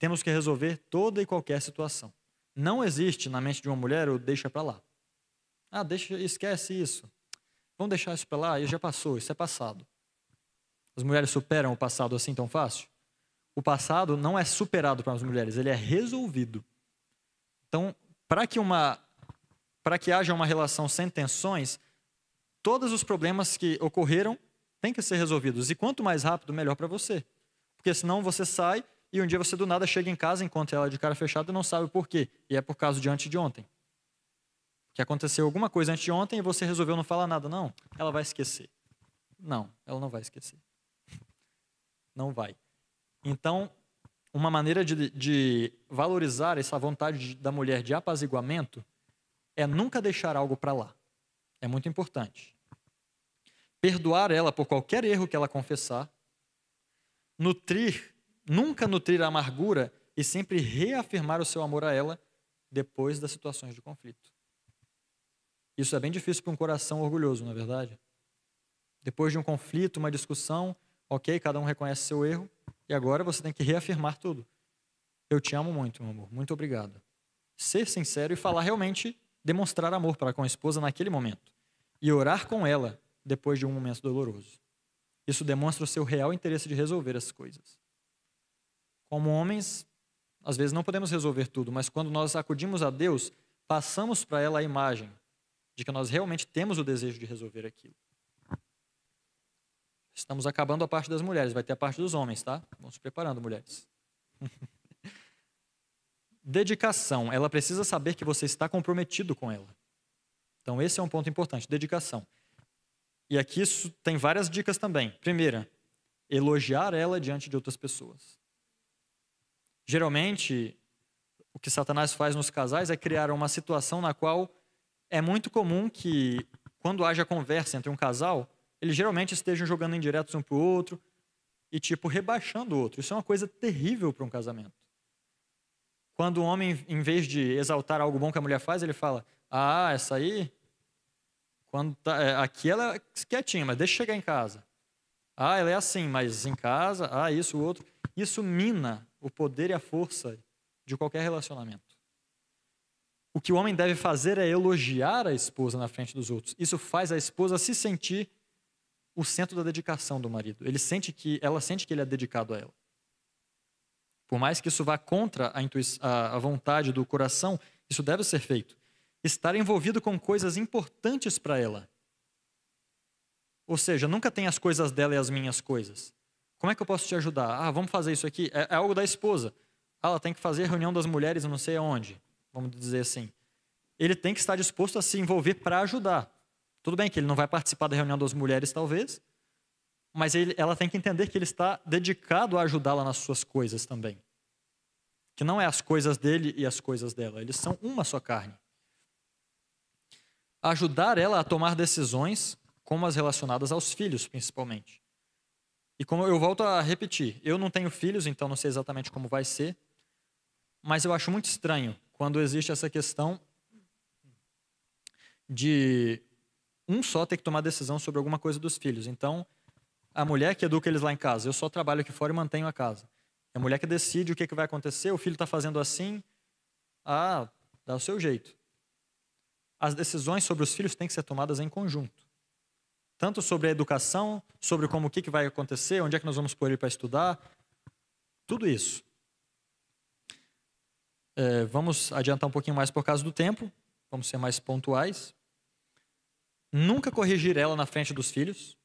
Temos que resolver toda e qualquer situação. Não existe na mente de uma mulher o deixa para lá. Ah, deixa, esquece isso. Vamos deixar isso para lá, isso já passou, isso é passado. As mulheres superam o passado assim tão fácil? O passado não é superado para as mulheres, ele é resolvido. Então, para que uma para que haja uma relação sem tensões, todos os problemas que ocorreram têm que ser resolvidos e quanto mais rápido melhor para você. Porque senão você sai e um dia você do nada chega em casa, encontra ela de cara fechada e não sabe o porquê, e é por causa de antes de ontem que aconteceu alguma coisa antes de ontem e você resolveu não falar nada. Não, ela vai esquecer. Não, ela não vai esquecer. <laughs> Não vai. Então, uma maneira de, de valorizar essa vontade da mulher de apaziguamento é nunca deixar algo para lá. É muito importante. Perdoar ela por qualquer erro que ela confessar. Nutrir, nunca nutrir a amargura e sempre reafirmar o seu amor a ela depois das situações de conflito. Isso é bem difícil para um coração orgulhoso, na é verdade. Depois de um conflito, uma discussão, ok, cada um reconhece seu erro, e agora você tem que reafirmar tudo. Eu te amo muito, meu amor, muito obrigado. Ser sincero e falar realmente, demonstrar amor para com a esposa naquele momento. E orar com ela depois de um momento doloroso. Isso demonstra o seu real interesse de resolver as coisas. Como homens, às vezes não podemos resolver tudo, mas quando nós acudimos a Deus, passamos para ela a imagem, de que nós realmente temos o desejo de resolver aquilo. Estamos acabando a parte das mulheres, vai ter a parte dos homens, tá? Vamos se preparando, mulheres. <laughs> Dedicação, ela precisa saber que você está comprometido com ela. Então, esse é um ponto importante: dedicação. E aqui tem várias dicas também. Primeira, elogiar ela diante de outras pessoas. Geralmente, o que Satanás faz nos casais é criar uma situação na qual é muito comum que, quando haja conversa entre um casal, eles geralmente estejam jogando indiretos um para o outro e, tipo, rebaixando o outro. Isso é uma coisa terrível para um casamento. Quando o homem, em vez de exaltar algo bom que a mulher faz, ele fala: Ah, essa aí. Quando tá, é, aqui ela é quietinha, mas deixa chegar em casa. Ah, ela é assim, mas em casa, ah, isso, o outro. Isso mina o poder e a força de qualquer relacionamento. O que o homem deve fazer é elogiar a esposa na frente dos outros. Isso faz a esposa se sentir o centro da dedicação do marido. Ele sente que ela sente que ele é dedicado a ela. Por mais que isso vá contra a, a, a vontade do coração, isso deve ser feito. Estar envolvido com coisas importantes para ela. Ou seja, nunca tem as coisas dela e as minhas coisas. Como é que eu posso te ajudar? Ah, vamos fazer isso aqui. É, é algo da esposa. Ah, ela tem que fazer reunião das mulheres, não sei aonde vamos dizer assim, ele tem que estar disposto a se envolver para ajudar. Tudo bem que ele não vai participar da reunião das mulheres, talvez, mas ele, ela tem que entender que ele está dedicado a ajudá-la nas suas coisas também. Que não é as coisas dele e as coisas dela, eles são uma só carne. Ajudar ela a tomar decisões, como as relacionadas aos filhos, principalmente. E como eu volto a repetir, eu não tenho filhos, então não sei exatamente como vai ser, mas eu acho muito estranho quando existe essa questão de um só ter que tomar decisão sobre alguma coisa dos filhos. Então, a mulher que educa eles lá em casa, eu só trabalho aqui fora e mantenho a casa. É a mulher que decide o que, é que vai acontecer, o filho está fazendo assim, ah, dá o seu jeito. As decisões sobre os filhos têm que ser tomadas em conjunto. Tanto sobre a educação, sobre como o que, que vai acontecer, onde é que nós vamos pôr ele para estudar, tudo isso. É, vamos adiantar um pouquinho mais por causa do tempo, vamos ser mais pontuais. Nunca corrigir ela na frente dos filhos.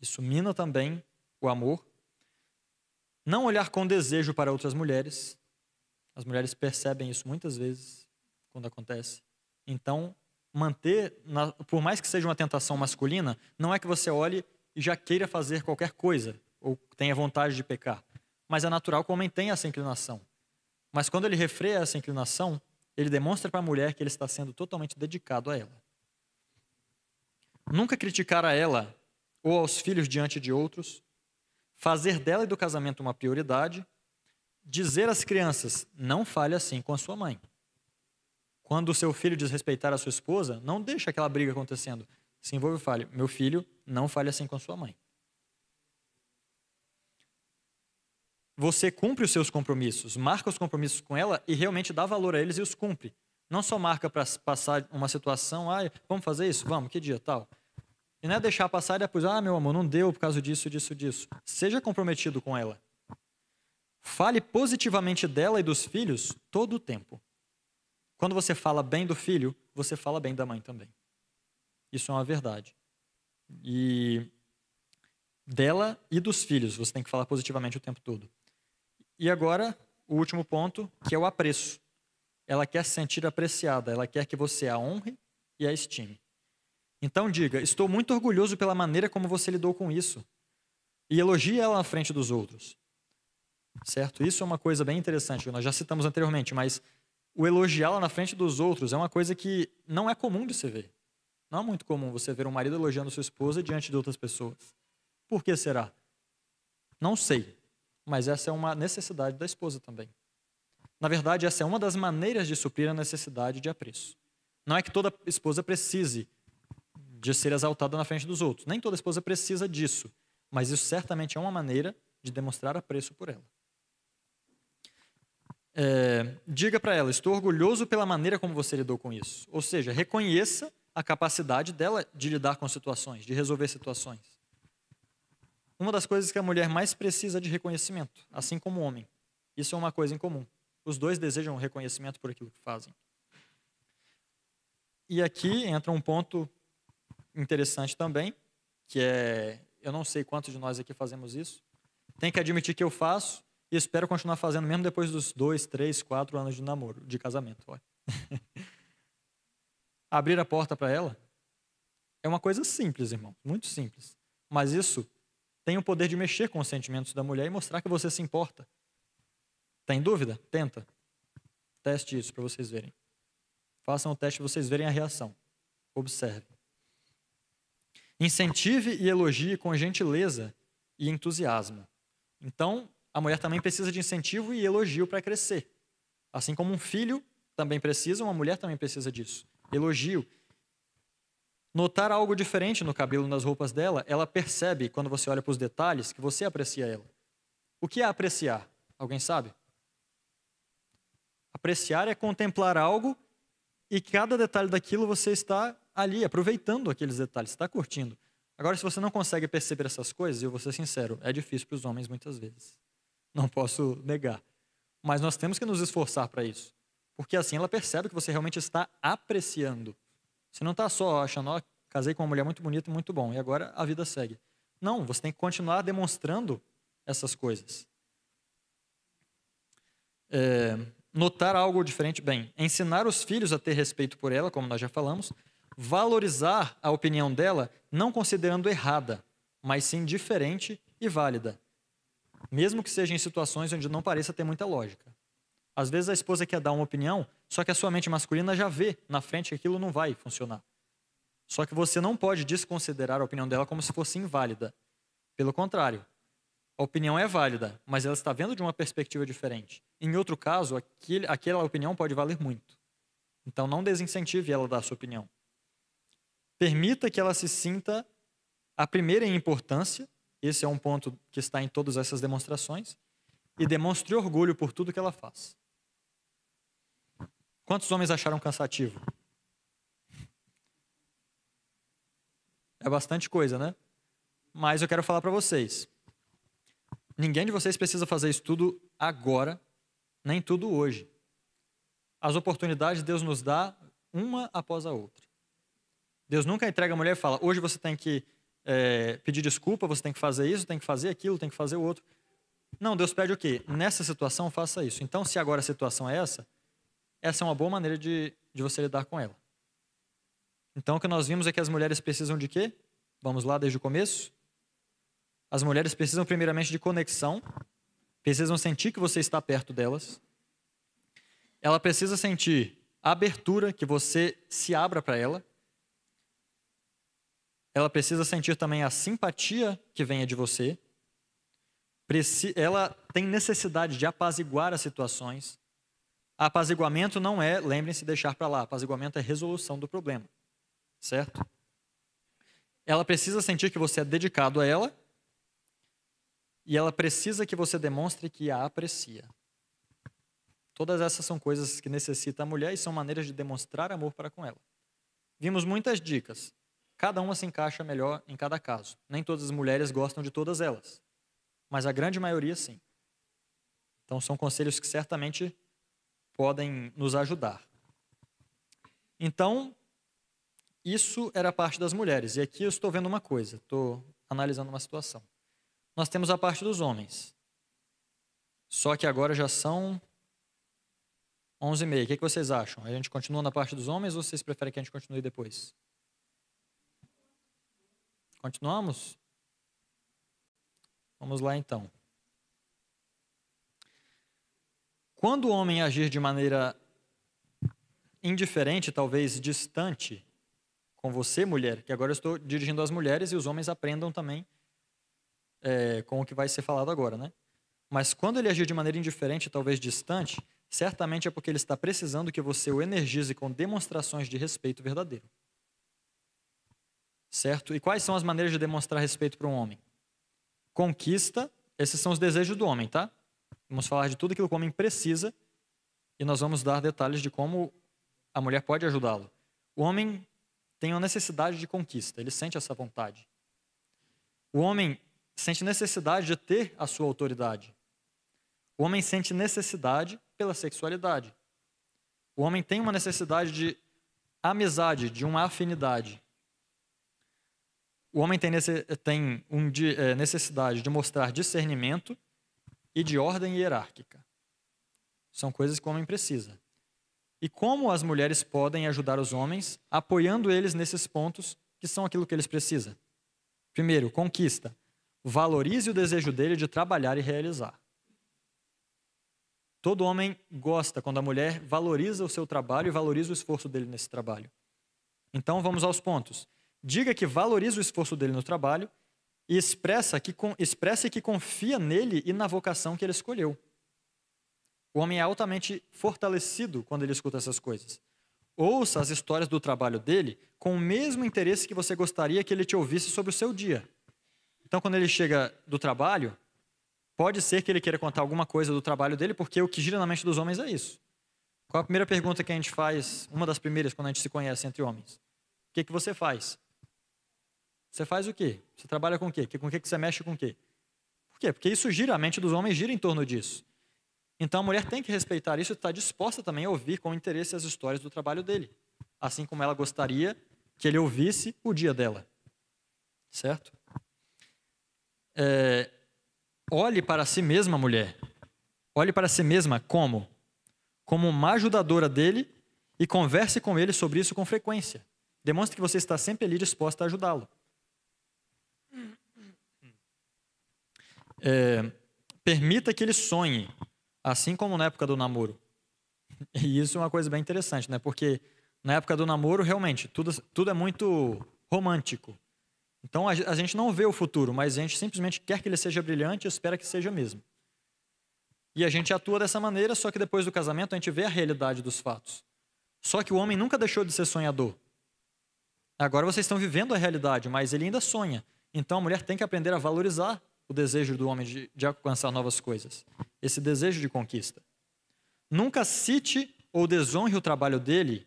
Isso mina também o amor. Não olhar com desejo para outras mulheres. As mulheres percebem isso muitas vezes quando acontece. Então, manter, na, por mais que seja uma tentação masculina, não é que você olhe e já queira fazer qualquer coisa ou tenha vontade de pecar. Mas é natural que o homem tenha essa inclinação. Mas quando ele refreia essa inclinação, ele demonstra para a mulher que ele está sendo totalmente dedicado a ela. Nunca criticar a ela ou aos filhos diante de outros, fazer dela e do casamento uma prioridade, dizer às crianças: não fale assim com a sua mãe. Quando o seu filho desrespeitar a sua esposa, não deixe aquela briga acontecendo. Se envolve e fale: meu filho, não fale assim com a sua mãe. você cumpre os seus compromissos, marca os compromissos com ela e realmente dá valor a eles e os cumpre. Não só marca para passar uma situação, ah, vamos fazer isso? Vamos, que dia, tal. E não é deixar passar e depois, é ah, meu amor, não deu por causa disso, disso, disso. Seja comprometido com ela. Fale positivamente dela e dos filhos todo o tempo. Quando você fala bem do filho, você fala bem da mãe também. Isso é uma verdade. E dela e dos filhos, você tem que falar positivamente o tempo todo. E agora, o último ponto, que é o apreço. Ela quer se sentir apreciada, ela quer que você a honre e a estime. Então diga: Estou muito orgulhoso pela maneira como você lidou com isso. E elogie ela na frente dos outros. Certo? Isso é uma coisa bem interessante, que nós já citamos anteriormente, mas o elogiá-la na frente dos outros é uma coisa que não é comum de se ver. Não é muito comum você ver um marido elogiando sua esposa diante de outras pessoas. Por que será? Não sei mas essa é uma necessidade da esposa também. Na verdade, essa é uma das maneiras de suprir a necessidade de apreço. Não é que toda esposa precise de ser exaltada na frente dos outros, nem toda esposa precisa disso, mas isso certamente é uma maneira de demonstrar apreço por ela. É, diga para ela: estou orgulhoso pela maneira como você lidou com isso. Ou seja, reconheça a capacidade dela de lidar com situações, de resolver situações. Uma das coisas que a mulher mais precisa de reconhecimento, assim como o homem. Isso é uma coisa em comum. Os dois desejam reconhecimento por aquilo que fazem. E aqui entra um ponto interessante também, que é, eu não sei quantos de nós aqui fazemos isso. Tem que admitir que eu faço e espero continuar fazendo mesmo depois dos dois, três, quatro anos de namoro, de casamento. <laughs> Abrir a porta para ela é uma coisa simples, irmão, muito simples. Mas isso tem o poder de mexer com os sentimentos da mulher e mostrar que você se importa. Tem dúvida? Tenta. Teste isso para vocês verem. Façam o teste para vocês verem a reação. Observe. Incentive e elogie com gentileza e entusiasmo. Então, a mulher também precisa de incentivo e elogio para crescer. Assim como um filho também precisa, uma mulher também precisa disso. Elogio notar algo diferente no cabelo, nas roupas dela, ela percebe, quando você olha para os detalhes, que você aprecia ela. O que é apreciar? Alguém sabe? Apreciar é contemplar algo e cada detalhe daquilo você está ali, aproveitando aqueles detalhes, está curtindo. Agora, se você não consegue perceber essas coisas, eu vou ser sincero, é difícil para os homens muitas vezes. Não posso negar. Mas nós temos que nos esforçar para isso. Porque assim ela percebe que você realmente está apreciando. Você não está só achando, ó, casei com uma mulher muito bonita, muito bom, e agora a vida segue. Não, você tem que continuar demonstrando essas coisas. É, notar algo diferente, bem, ensinar os filhos a ter respeito por ela, como nós já falamos, valorizar a opinião dela, não considerando errada, mas sim diferente e válida, mesmo que seja em situações onde não pareça ter muita lógica. Às vezes a esposa quer dar uma opinião, só que a sua mente masculina já vê na frente que aquilo não vai funcionar. Só que você não pode desconsiderar a opinião dela como se fosse inválida. Pelo contrário, a opinião é válida, mas ela está vendo de uma perspectiva diferente. Em outro caso, aquele, aquela opinião pode valer muito. Então não desincentive ela a a sua opinião. Permita que ela se sinta a primeira em importância, esse é um ponto que está em todas essas demonstrações, e demonstre orgulho por tudo que ela faz. Quantos homens acharam cansativo? É bastante coisa, né? Mas eu quero falar para vocês. Ninguém de vocês precisa fazer isso tudo agora, nem tudo hoje. As oportunidades Deus nos dá uma após a outra. Deus nunca entrega a mulher e fala: hoje você tem que é, pedir desculpa, você tem que fazer isso, tem que fazer aquilo, tem que fazer o outro. Não, Deus pede o quê? Nessa situação, faça isso. Então, se agora a situação é essa, essa é uma boa maneira de, de você lidar com ela. Então, o que nós vimos é que as mulheres precisam de quê? Vamos lá desde o começo? As mulheres precisam, primeiramente, de conexão, precisam sentir que você está perto delas. Ela precisa sentir a abertura, que você se abra para ela. Ela precisa sentir também a simpatia que venha de você. Ela tem necessidade de apaziguar as situações, Apaziguamento não é, lembrem-se, deixar para lá. Apaziguamento é resolução do problema, certo? Ela precisa sentir que você é dedicado a ela e ela precisa que você demonstre que a aprecia. Todas essas são coisas que necessita a mulher e são maneiras de demonstrar amor para com ela. Vimos muitas dicas. Cada uma se encaixa melhor em cada caso. Nem todas as mulheres gostam de todas elas, mas a grande maioria sim. Então são conselhos que certamente podem nos ajudar. Então, isso era a parte das mulheres. E aqui eu estou vendo uma coisa, estou analisando uma situação. Nós temos a parte dos homens. Só que agora já são 11 e meia. O é que, vocês acham? A gente continua na parte dos homens ou vocês preferem que a gente continue depois? Continuamos? Vamos lá então. Quando o homem agir de maneira indiferente, talvez distante, com você, mulher, que agora eu estou dirigindo às mulheres e os homens aprendam também é, com o que vai ser falado agora, né? Mas quando ele agir de maneira indiferente, talvez distante, certamente é porque ele está precisando que você o energize com demonstrações de respeito verdadeiro. Certo? E quais são as maneiras de demonstrar respeito para um homem? Conquista, esses são os desejos do homem, tá? Vamos falar de tudo aquilo que o homem precisa e nós vamos dar detalhes de como a mulher pode ajudá-lo. O homem tem uma necessidade de conquista, ele sente essa vontade. O homem sente necessidade de ter a sua autoridade. O homem sente necessidade pela sexualidade. O homem tem uma necessidade de amizade, de uma afinidade. O homem tem, eh, necessidade de mostrar discernimento e de ordem hierárquica. São coisas que o homem precisa. E como as mulheres podem ajudar os homens, apoiando eles nesses pontos que são aquilo que eles precisam? Primeiro, conquista. Valorize o desejo dele de trabalhar e realizar. Todo homem gosta quando a mulher valoriza o seu trabalho e valoriza o esforço dele nesse trabalho. Então vamos aos pontos. Diga que valoriza o esforço dele no trabalho e expressa que, expressa que confia nele e na vocação que ele escolheu. O homem é altamente fortalecido quando ele escuta essas coisas. Ouça as histórias do trabalho dele com o mesmo interesse que você gostaria que ele te ouvisse sobre o seu dia. Então, quando ele chega do trabalho, pode ser que ele queira contar alguma coisa do trabalho dele, porque o que gira na mente dos homens é isso. Qual a primeira pergunta que a gente faz, uma das primeiras, quando a gente se conhece entre homens? O que, que você faz? Você faz o quê? Você trabalha com o quê? Com o que você mexe com o quê? Por quê? Porque isso gira, a mente dos homens gira em torno disso. Então a mulher tem que respeitar isso e estar tá disposta também a ouvir com interesse as histórias do trabalho dele, assim como ela gostaria que ele ouvisse o dia dela. Certo? É, olhe para si mesma, mulher. Olhe para si mesma como? Como uma ajudadora dele e converse com ele sobre isso com frequência. Demonstre que você está sempre ali disposta a ajudá-lo. é, permita que ele sonhe, assim como na época do namoro. <laughs> E isso é uma coisa bem interessante, né? Porque na época do namoro, realmente, tudo, tudo é muito romântico. Então a, a gente não vê o futuro, mas a gente simplesmente quer que ele seja brilhante e espera que seja mesmo. E a gente atua dessa maneira, só que depois do casamento a gente vê a realidade dos fatos. Só que o homem nunca deixou de ser sonhador. Agora vocês estão vivendo a realidade, mas ele ainda sonha. Então a mulher tem que aprender a valorizar o desejo do homem de, de alcançar novas coisas, esse desejo de conquista. Nunca cite ou desonre o trabalho dele,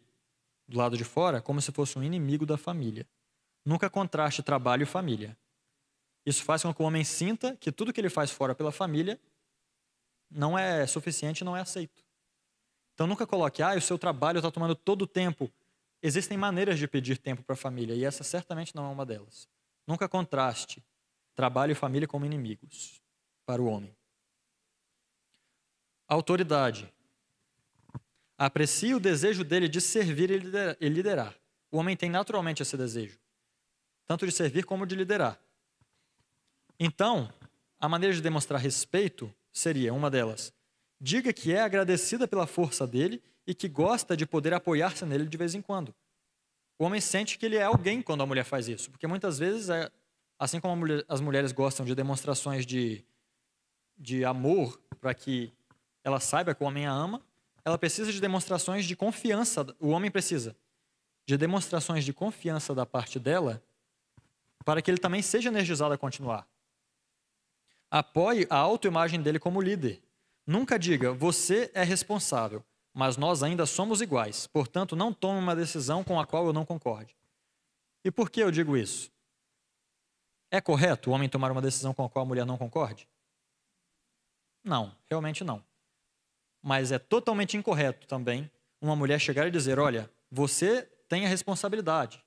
do lado de fora, como se fosse um inimigo da família. Nunca contraste trabalho e família. Isso faz com que o homem sinta que tudo que ele faz fora pela família não é suficiente, e não é aceito. Então nunca coloque, ah, o seu trabalho está tomando todo o tempo. Existem maneiras de pedir tempo para a família e essa certamente não é uma delas. Nunca contraste trabalho e família como inimigos para o homem. Autoridade. Aprecie o desejo dele de servir e liderar. O homem tem naturalmente esse desejo, tanto de servir como de liderar. Então, a maneira de demonstrar respeito seria uma delas: diga que é agradecida pela força dele e que gosta de poder apoiar-se nele de vez em quando. O homem sente que ele é alguém quando a mulher faz isso, porque muitas vezes é Assim como as mulheres gostam de demonstrações de, de amor para que ela saiba que o homem a ama, ela precisa de demonstrações de confiança, o homem precisa de demonstrações de confiança da parte dela para que ele também seja energizado a continuar. Apoie a autoimagem dele como líder. Nunca diga, você é responsável, mas nós ainda somos iguais, portanto não tome uma decisão com a qual eu não concorde. E por que eu digo isso? É correto o homem tomar uma decisão com a qual a mulher não concorde? Não, realmente não. Mas é totalmente incorreto também uma mulher chegar e dizer: olha, você tem a responsabilidade,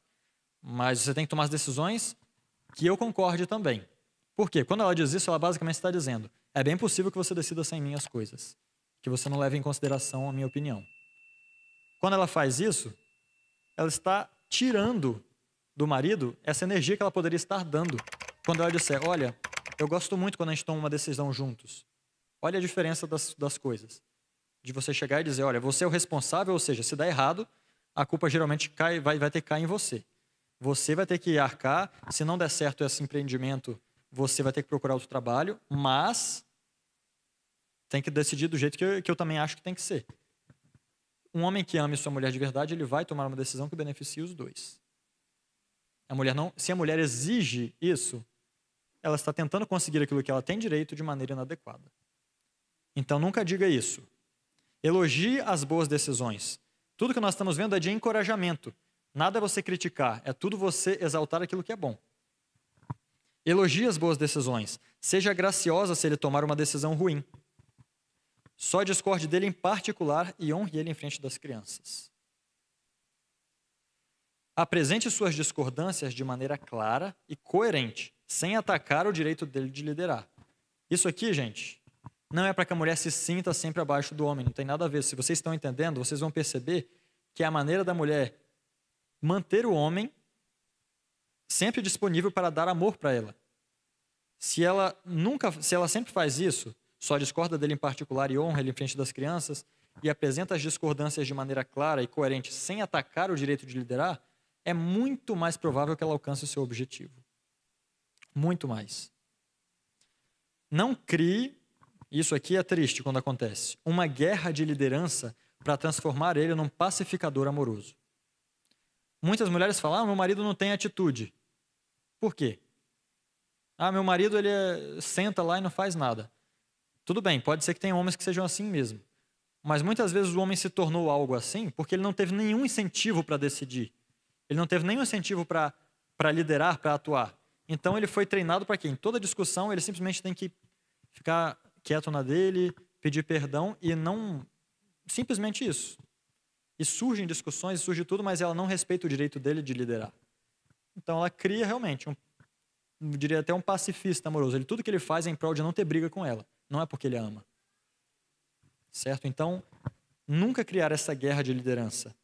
mas você tem que tomar as decisões que eu concorde também. Por quê? Quando ela diz isso, ela basicamente está dizendo: é bem possível que você decida sem mim as coisas, que você não leve em consideração a minha opinião. Quando ela faz isso, ela está tirando do marido essa energia que ela poderia estar dando quando ela disser: Olha, eu gosto muito quando a gente toma uma decisão juntos. Olha a diferença das, das coisas. De você chegar e dizer: Olha, você é o responsável, ou seja, se dá errado, a culpa geralmente cai, vai, vai ter que cair em você. Você vai ter que arcar. Se não der certo esse empreendimento, você vai ter que procurar outro trabalho, mas tem que decidir do jeito que eu, que eu também acho que tem que ser. Um homem que ame sua mulher de verdade, ele vai tomar uma decisão que beneficie os dois. A mulher não, se a mulher exige isso, ela está tentando conseguir aquilo que ela tem direito de maneira inadequada. Então nunca diga isso. Elogie as boas decisões. Tudo que nós estamos vendo é de encorajamento. Nada é você criticar, é tudo você exaltar aquilo que é bom. Elogie as boas decisões. Seja graciosa se ele tomar uma decisão ruim. Só discorde dele em particular e honre ele em frente das crianças. Apresente suas discordâncias de maneira clara e coerente, sem atacar o direito dele de liderar. Isso aqui, gente, não é para que a mulher se sinta sempre abaixo do homem, não tem nada a ver. Se vocês estão entendendo, vocês vão perceber que é a maneira da mulher manter o homem sempre disponível para dar amor para ela. Se ela nunca, se ela sempre faz isso, só discorda dele em particular e honra ele em frente das crianças e apresenta as discordâncias de maneira clara e coerente, sem atacar o direito de liderar, é muito mais provável que ela alcance o seu objetivo. Muito mais. Não crie, isso aqui é triste quando acontece, uma guerra de liderança para transformar ele num pacificador amoroso. Muitas mulheres falam: ah, meu marido não tem atitude. Por quê? Ah, meu marido ele é, senta lá e não faz nada. Tudo bem, pode ser que tenha homens que sejam assim mesmo. Mas muitas vezes o homem se tornou algo assim porque ele não teve nenhum incentivo para decidir. Ele não teve nenhum incentivo para liderar, para atuar. Então ele foi treinado para quê? Em toda discussão ele simplesmente tem que ficar quieto na dele, pedir perdão e não. Simplesmente isso. E surgem discussões, surge tudo, mas ela não respeita o direito dele de liderar. Então ela cria realmente um. Eu diria até um pacifista amoroso. Ele, tudo que ele faz é em prol de não ter briga com ela. Não é porque ele ama. Certo? Então, nunca criar essa guerra de liderança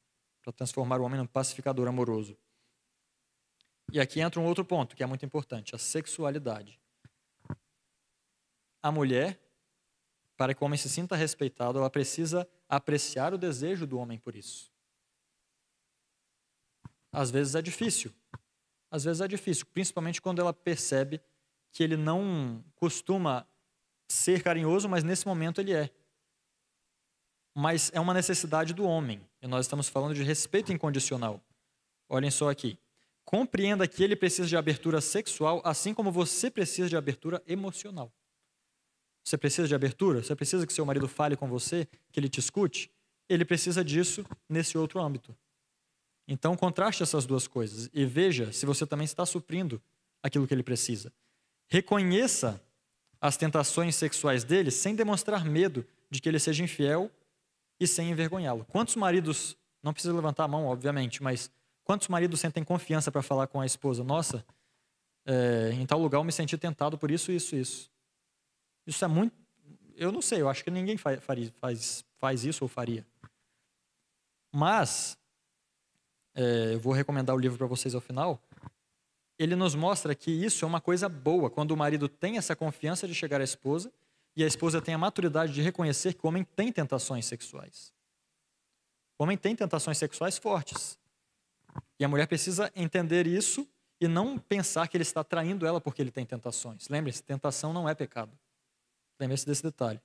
para transformar o homem num pacificador amoroso. E aqui entra um outro ponto que é muito importante: a sexualidade. A mulher, para que o homem se sinta respeitado, ela precisa apreciar o desejo do homem por isso. Às vezes é difícil. Às vezes é difícil, principalmente quando ela percebe que ele não costuma ser carinhoso, mas nesse momento ele é mas é uma necessidade do homem. E nós estamos falando de respeito incondicional. Olhem só aqui. Compreenda que ele precisa de abertura sexual, assim como você precisa de abertura emocional. Você precisa de abertura? Você precisa que seu marido fale com você, que ele te escute? Ele precisa disso nesse outro âmbito. Então, contraste essas duas coisas e veja se você também está suprindo aquilo que ele precisa. Reconheça as tentações sexuais dele sem demonstrar medo de que ele seja infiel e sem envergonhá-lo. Quantos maridos, não precisa levantar a mão, obviamente, mas quantos maridos sentem confiança para falar com a esposa? Nossa, é, em tal lugar eu me senti tentado por isso, isso, isso. Isso é muito. Eu não sei, eu acho que ninguém faz, faz, faz isso ou faria. Mas, é, eu vou recomendar o livro para vocês ao final. Ele nos mostra que isso é uma coisa boa, quando o marido tem essa confiança de chegar à esposa e a esposa tem a maturidade de reconhecer que o homem tem tentações sexuais. O homem tem tentações sexuais fortes. E a mulher precisa entender isso e não pensar que ele está traindo ela porque ele tem tentações. Lembre-se, tentação não é pecado. Lembre-se desse detalhe.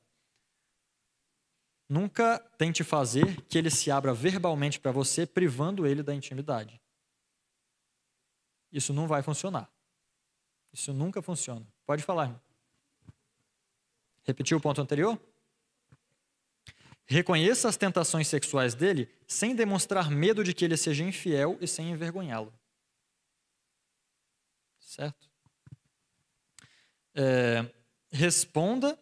Nunca tente fazer que ele se abra verbalmente para você, privando ele da intimidade. Isso não vai funcionar. Isso nunca funciona. Pode falar. Irmão. Repetiu o ponto anterior? Reconheça as tentações sexuais dele sem demonstrar medo de que ele seja infiel e sem envergonhá-lo. Certo? É, responda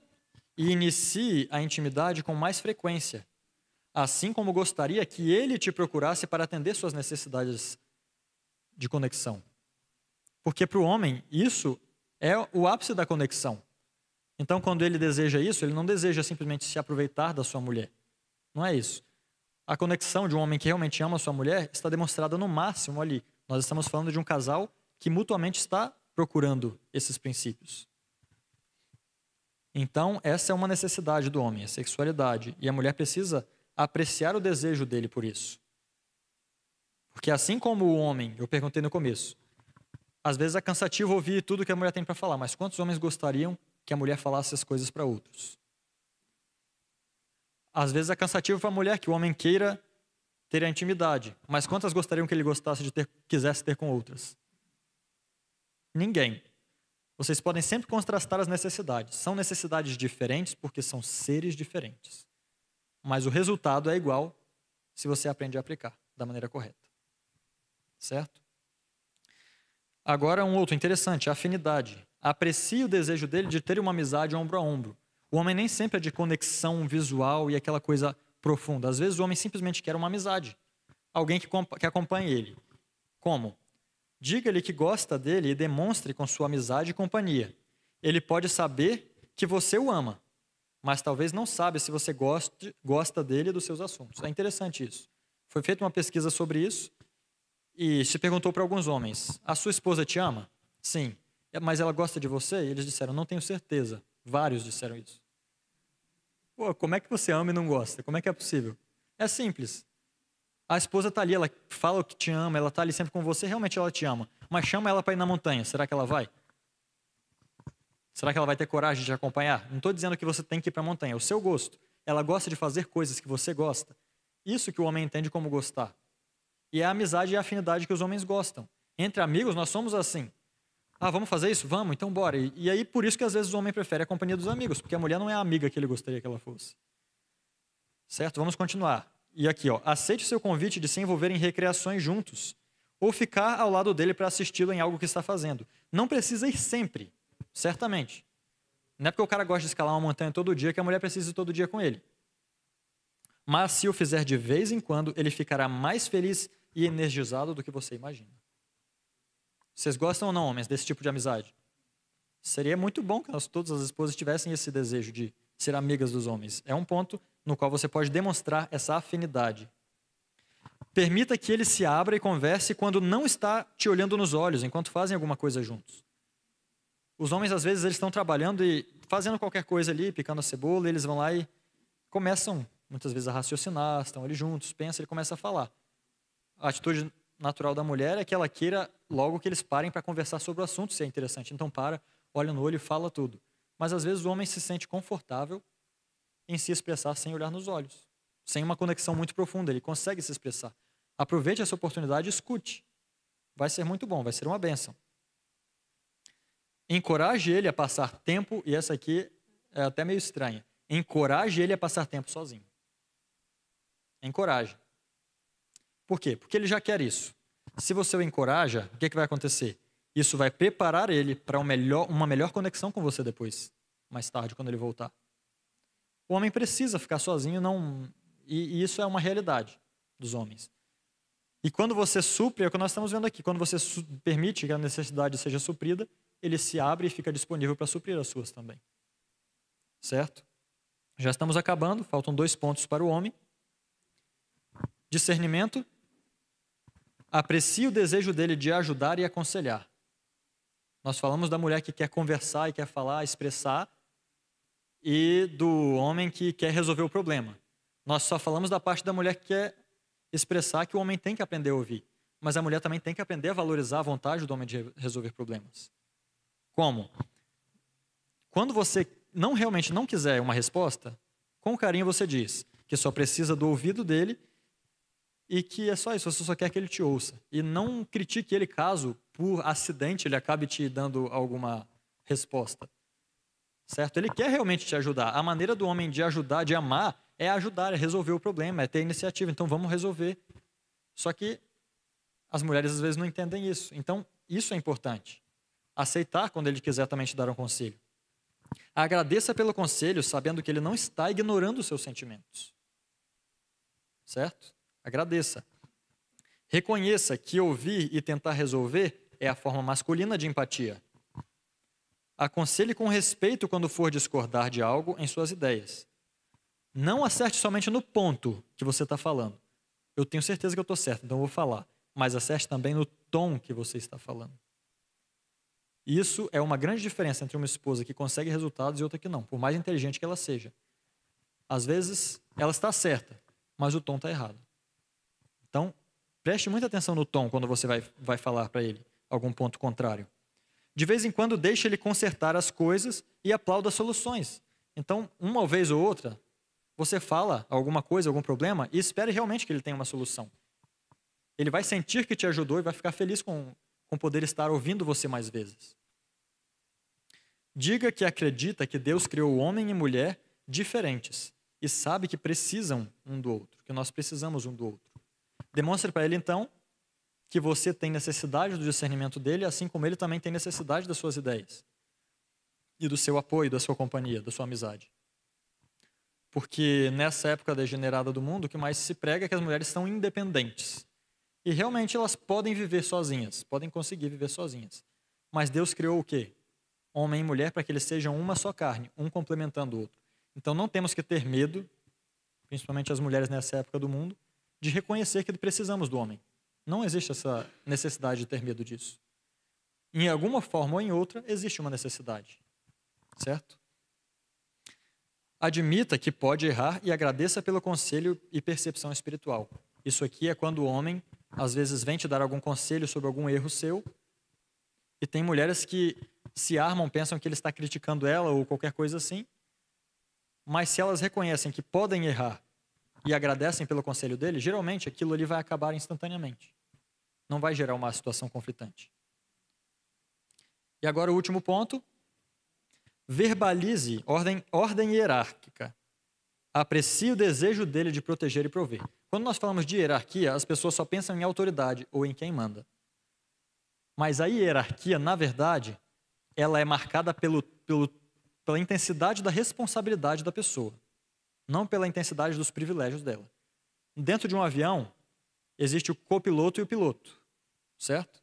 e inicie a intimidade com mais frequência, assim como gostaria que ele te procurasse para atender suas necessidades de conexão. Porque para o homem, isso é o ápice da conexão. Então, quando ele deseja isso, ele não deseja simplesmente se aproveitar da sua mulher. Não é isso. A conexão de um homem que realmente ama a sua mulher está demonstrada no máximo ali. Nós estamos falando de um casal que mutuamente está procurando esses princípios. Então, essa é uma necessidade do homem, a sexualidade. E a mulher precisa apreciar o desejo dele por isso. Porque assim como o homem, eu perguntei no começo, às vezes é cansativo ouvir tudo que a mulher tem para falar, mas quantos homens gostariam que a mulher falasse as coisas para outros. Às vezes é cansativo para a mulher que o homem queira ter a intimidade, mas quantas gostariam que ele gostasse de ter, quisesse ter com outras? Ninguém. Vocês podem sempre contrastar as necessidades. São necessidades diferentes porque são seres diferentes. Mas o resultado é igual se você aprende a aplicar da maneira correta. Certo? Agora, um outro interessante, a afinidade aprecia o desejo dele de ter uma amizade ombro a ombro. O homem nem sempre é de conexão visual e aquela coisa profunda. Às vezes o homem simplesmente quer uma amizade, alguém que, que acompanhe ele. Como? Diga-lhe que gosta dele e demonstre com sua amizade e companhia. Ele pode saber que você o ama, mas talvez não saiba se você goste, gosta dele e dos seus assuntos. É interessante isso. Foi feita uma pesquisa sobre isso e se perguntou para alguns homens: A sua esposa te ama? Sim. É, mas ela gosta de você? E eles disseram, não tenho certeza. Vários disseram isso. Pô, como é que você ama e não gosta? Como é que é possível? É simples. A esposa está ali, ela fala que te ama, ela está ali sempre com você, realmente ela te ama. Mas chama ela para ir na montanha, será que ela vai? Será que ela vai ter coragem de acompanhar? Não estou dizendo que você tem que ir para a montanha, é o seu gosto. Ela gosta de fazer coisas que você gosta. Isso que o homem entende como gostar. E é a amizade e a afinidade que os homens gostam. Entre amigos, nós somos assim. Ah, vamos fazer isso? Vamos, então bora. E, e aí, por isso que às vezes o homem prefere a companhia dos amigos, porque a mulher não é a amiga que ele gostaria que ela fosse. Certo? Vamos continuar. E aqui, ó, aceite o seu convite de se envolver em recreações juntos, ou ficar ao lado dele para assisti-lo em algo que está fazendo. Não precisa ir sempre, certamente. Não é porque o cara gosta de escalar uma montanha todo dia que a mulher precisa ir todo dia com ele. Mas se o fizer de vez em quando, ele ficará mais feliz e energizado do que você imagina. Vocês gostam ou não, homens, desse tipo de amizade? Seria muito bom que nós, todas as esposas tivessem esse desejo de ser amigas dos homens. É um ponto no qual você pode demonstrar essa afinidade. Permita que ele se abra e converse quando não está te olhando nos olhos, enquanto fazem alguma coisa juntos. Os homens, às vezes, eles estão trabalhando e fazendo qualquer coisa ali, picando a cebola, eles vão lá e começam, muitas vezes, a raciocinar, estão ali juntos, pensa, ele começa a falar. A atitude natural da mulher é que ela queira logo que eles parem para conversar sobre o assunto, se é interessante. Então para, olha no olho e fala tudo. Mas às vezes o homem se sente confortável em se expressar sem olhar nos olhos, sem uma conexão muito profunda, ele consegue se expressar. Aproveite essa oportunidade e escute. Vai ser muito bom, vai ser uma benção Encoraje ele a passar tempo, e essa aqui é até meio estranha. Encoraje ele a passar tempo sozinho. Encoraje. Por quê? Porque ele já quer isso. Se você o encoraja, o que, é que vai acontecer? Isso vai preparar ele para um melhor, uma melhor conexão com você depois, mais tarde, quando ele voltar. O homem precisa ficar sozinho, não. E, e isso é uma realidade dos homens. E quando você supre, é o que nós estamos vendo aqui, quando você permite que a necessidade seja suprida, ele se abre e fica disponível para suprir as suas também. Certo? Já estamos acabando, faltam dois pontos para o homem: discernimento Aprecie o desejo dele de ajudar e aconselhar. Nós falamos da mulher que quer conversar e quer falar, expressar, e do homem que quer resolver o problema. Nós só falamos da parte da mulher que quer expressar que o homem tem que aprender a ouvir, mas a mulher também tem que aprender a valorizar a vontade do homem de resolver problemas. Como? Quando você não realmente não quiser uma resposta, com carinho você diz que só precisa do ouvido dele e que é só isso, você só quer que ele te ouça. E não critique ele caso, por acidente, ele acabe te dando alguma resposta. Certo? Ele quer realmente te ajudar. A maneira do homem de ajudar, de amar, é ajudar, é resolver o problema, é ter iniciativa. Então vamos resolver. Só que as mulheres às vezes não entendem isso. Então isso é importante. Aceitar quando ele quiser também te dar um conselho. Agradeça pelo conselho, sabendo que ele não está ignorando os seus sentimentos. Certo? Agradeça. Reconheça que ouvir e tentar resolver é a forma masculina de empatia. Aconselhe com respeito quando for discordar de algo em suas ideias. Não acerte somente no ponto que você está falando. Eu tenho certeza que eu estou certo, então eu vou falar. Mas acerte também no tom que você está falando. Isso é uma grande diferença entre uma esposa que consegue resultados e outra que não, por mais inteligente que ela seja. Às vezes, ela está certa, mas o tom está errado. Então, preste muita atenção no tom quando você vai, vai falar para ele algum ponto contrário. De vez em quando, deixe ele consertar as coisas e aplauda as soluções. Então, uma vez ou outra, você fala alguma coisa, algum problema e espere realmente que ele tenha uma solução. Ele vai sentir que te ajudou e vai ficar feliz com, com poder estar ouvindo você mais vezes. Diga que acredita que Deus criou homem e mulher diferentes e sabe que precisam um do outro, que nós precisamos um do outro. Demonstre para ele, então, que você tem necessidade do discernimento dele, assim como ele também tem necessidade das suas ideias e do seu apoio, da sua companhia, da sua amizade. Porque nessa época degenerada do mundo, o que mais se prega é que as mulheres são independentes. E realmente elas podem viver sozinhas, podem conseguir viver sozinhas. Mas Deus criou o quê? Homem e mulher para que eles sejam uma só carne, um complementando o outro. Então não temos que ter medo, principalmente as mulheres nessa época do mundo, de reconhecer que precisamos do homem. Não existe essa necessidade de ter medo disso. Em alguma forma ou em outra, existe uma necessidade. Certo? Admita que pode errar e agradeça pelo conselho e percepção espiritual. Isso aqui é quando o homem, às vezes, vem te dar algum conselho sobre algum erro seu. E tem mulheres que se armam, pensam que ele está criticando ela ou qualquer coisa assim. Mas se elas reconhecem que podem errar e agradecem pelo conselho dele, geralmente aquilo ali vai acabar instantaneamente. Não vai gerar uma situação conflitante. E agora o último ponto. Verbalize ordem, ordem hierárquica. Aprecie o desejo dele de proteger e prover. Quando nós falamos de hierarquia, as pessoas só pensam em autoridade ou em quem manda. Mas a hierarquia, na verdade, ela é marcada pelo, pelo, pela intensidade da responsabilidade da pessoa não pela intensidade dos privilégios dela. Dentro de um avião, existe o copiloto e o piloto, certo?